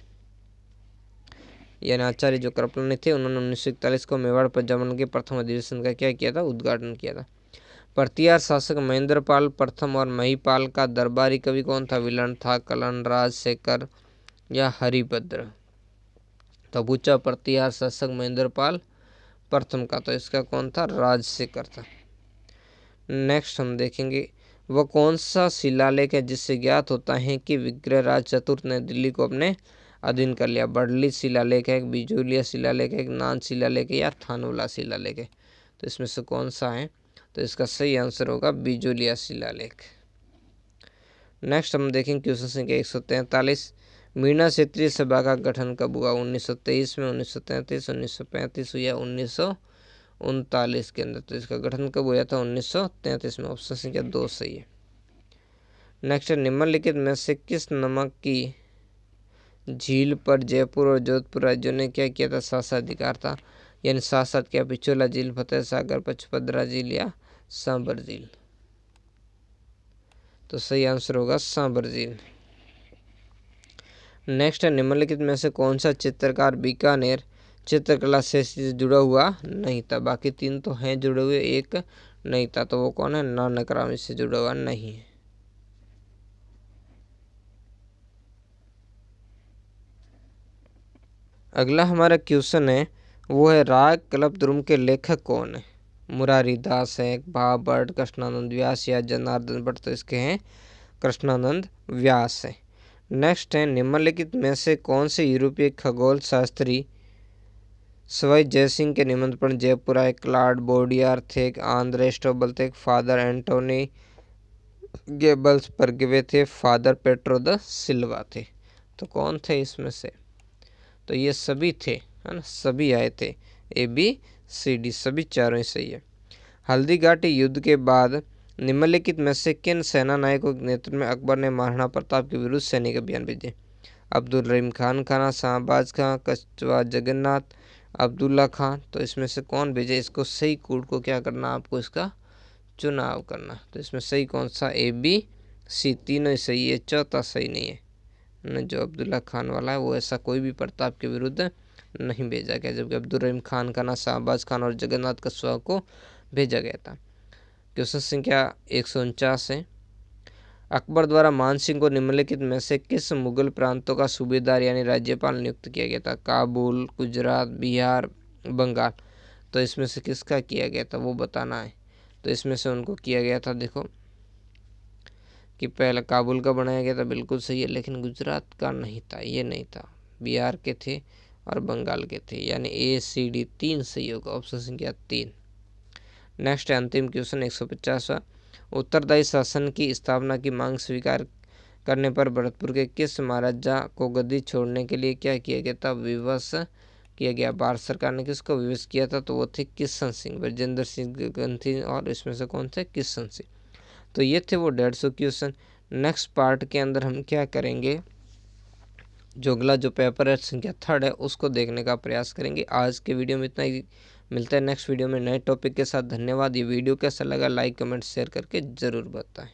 यानी आचार्य जो कृपलानी थे उन्होंने उन्नीस सौ इकतालीस को मेवाड़ प्रजामंडल के प्रथम अधिवेशन का क्या किया था उद्घाटन किया था प्रतिहार शासक महेंद्रपाल प्रथम और महीपाल का दरबारी कवि कौन था विलन था कलन राजशेखर या हरिभद्र तो पूछा प्रतिहार शासक महेंद्रपाल प्रथम का तो इसका कौन था राजशेखर था नेक्स्ट हम देखेंगे वह कौन सा शिलालेख है जिससे ज्ञात होता है कि विग्रहराज चतुर्थ ने दिल्ली को अपने अधीन कर लिया बडली शिलालेख है बिजुलिया शिलालेख है नान शिलालेख है या थानोला शिलालेख है तो इसमें से कौन सा है तो इसका सही आंसर होगा बिजोलिया शिलालेख नेक्स्ट हम देखेंगे क्वेश्चन संख्या एक सौ तैंतालीस क्षेत्रीय सभा का गठन कब हुआ 1923 में 1933 1935 या उन्नीस सौ उनतालीस के अंदर तो इसका गठन कब हुआ था उन्नीस में ऑप्शन संख्या दो सही है नेक्स्ट निम्नलिखित में से किस नमक की झील पर जयपुर और जोधपुर राज्यों ने क्या किया था शासन अधिकार था यानी साथ क्या पिछोला झील फतेह सागर पचपद्रा झील या सांबर झील तो सही आंसर होगा सांबर झील नेक्स्ट है निम्नलिखित में से कौन सा चित्रकार बीकानेर चित्रकला से जुड़ा हुआ नहीं था बाकी तीन तो हैं जुड़े हुए एक नहीं था तो वो कौन है नानक राम इससे जुड़ा हुआ नहीं है अगला हमारा क्वेश्चन है वो है राग क्लब द्रुम के लेखक कौन है मुरारी दास है भाव भट्ट कृष्णानंद व्यास या जनार्दन भट्ट तो इसके हैं कृष्णानंद व्यास है नेक्स्ट है निम्नलिखित में से कौन से यूरोपीय खगोल शास्त्री सवाई जयसिंह के निमंत्रण जयपुर आए क्लाड बोडियार थे आंद्रे स्टोबल थे फादर एंटोनी गेबल्स पर गिवे थे फादर पेट्रो द सिल्वा थे तो कौन थे इसमें से तो ये सभी थे है ना सभी आए थे ए बी सी डी सभी चारों ही सही है हल्दी घाटी युद्ध के बाद निम्नलिखित में से किन सेना नायकों के नेतृत्व में अकबर ने महाराणा प्रताप के विरुद्ध सैनिक अभियान भेजे अब्दुल रहीम खान खाना शाहबाज खां कस्तवा जगन्नाथ अब्दुल्ला खान तो इसमें से कौन भेजे इसको सही कोड को क्या करना आपको इसका चुनाव करना तो इसमें सही कौन सा ए बी सी तीनों सही है चौथा सही नहीं है न जो अब्दुल्ला खान वाला है वो ऐसा कोई भी प्रताप के विरुद्ध नहीं भेजा गया जबकि अब्दुलरहीम खान का ना शाहबाज खान और जगन्नाथ कस्वा को भेजा गया था क्वेश्चन संख्या एक सौ उनचास है अकबर द्वारा मानसिंह को निम्नलिखित में से किस मुगल प्रांतों का सूबेदार यानी राज्यपाल नियुक्त किया गया था काबुल गुजरात बिहार बंगाल तो इसमें से किसका किया गया था वो बताना है तो इसमें से उनको किया गया था देखो कि पहले काबुल का बनाया गया था बिल्कुल सही है लेकिन गुजरात का नहीं था ये नहीं था बिहार के थे और बंगाल के थे यानी ए सी डी तीन सही होगा ऑप्शन संख्या तीन नेक्स्ट अंतिम क्वेश्चन एक सौ पचासवा उत्तरदायी शासन की स्थापना की मांग स्वीकार करने पर भरतपुर के किस महाराजा को गद्दी छोड़ने के लिए क्या किया गया था विवश किया गया भारत सरकार ने किसको विवश किया था तो वो थे किशन सिंह ब्रजेंद्र सिंह गंथी और इसमें से कौन थे किशन सिंह तो ये थे वो डेढ़ सौ क्वेश्चन नेक्स्ट पार्ट के अंदर हम क्या करेंगे जोगला जो पेपर है संख्या थर्ड है उसको देखने का प्रयास करेंगे आज के वीडियो में इतना ही मिलते हैं नेक्स्ट वीडियो में नए टॉपिक के साथ धन्यवाद ये वीडियो कैसा लगा लाइक कमेंट शेयर करके ज़रूर बताएं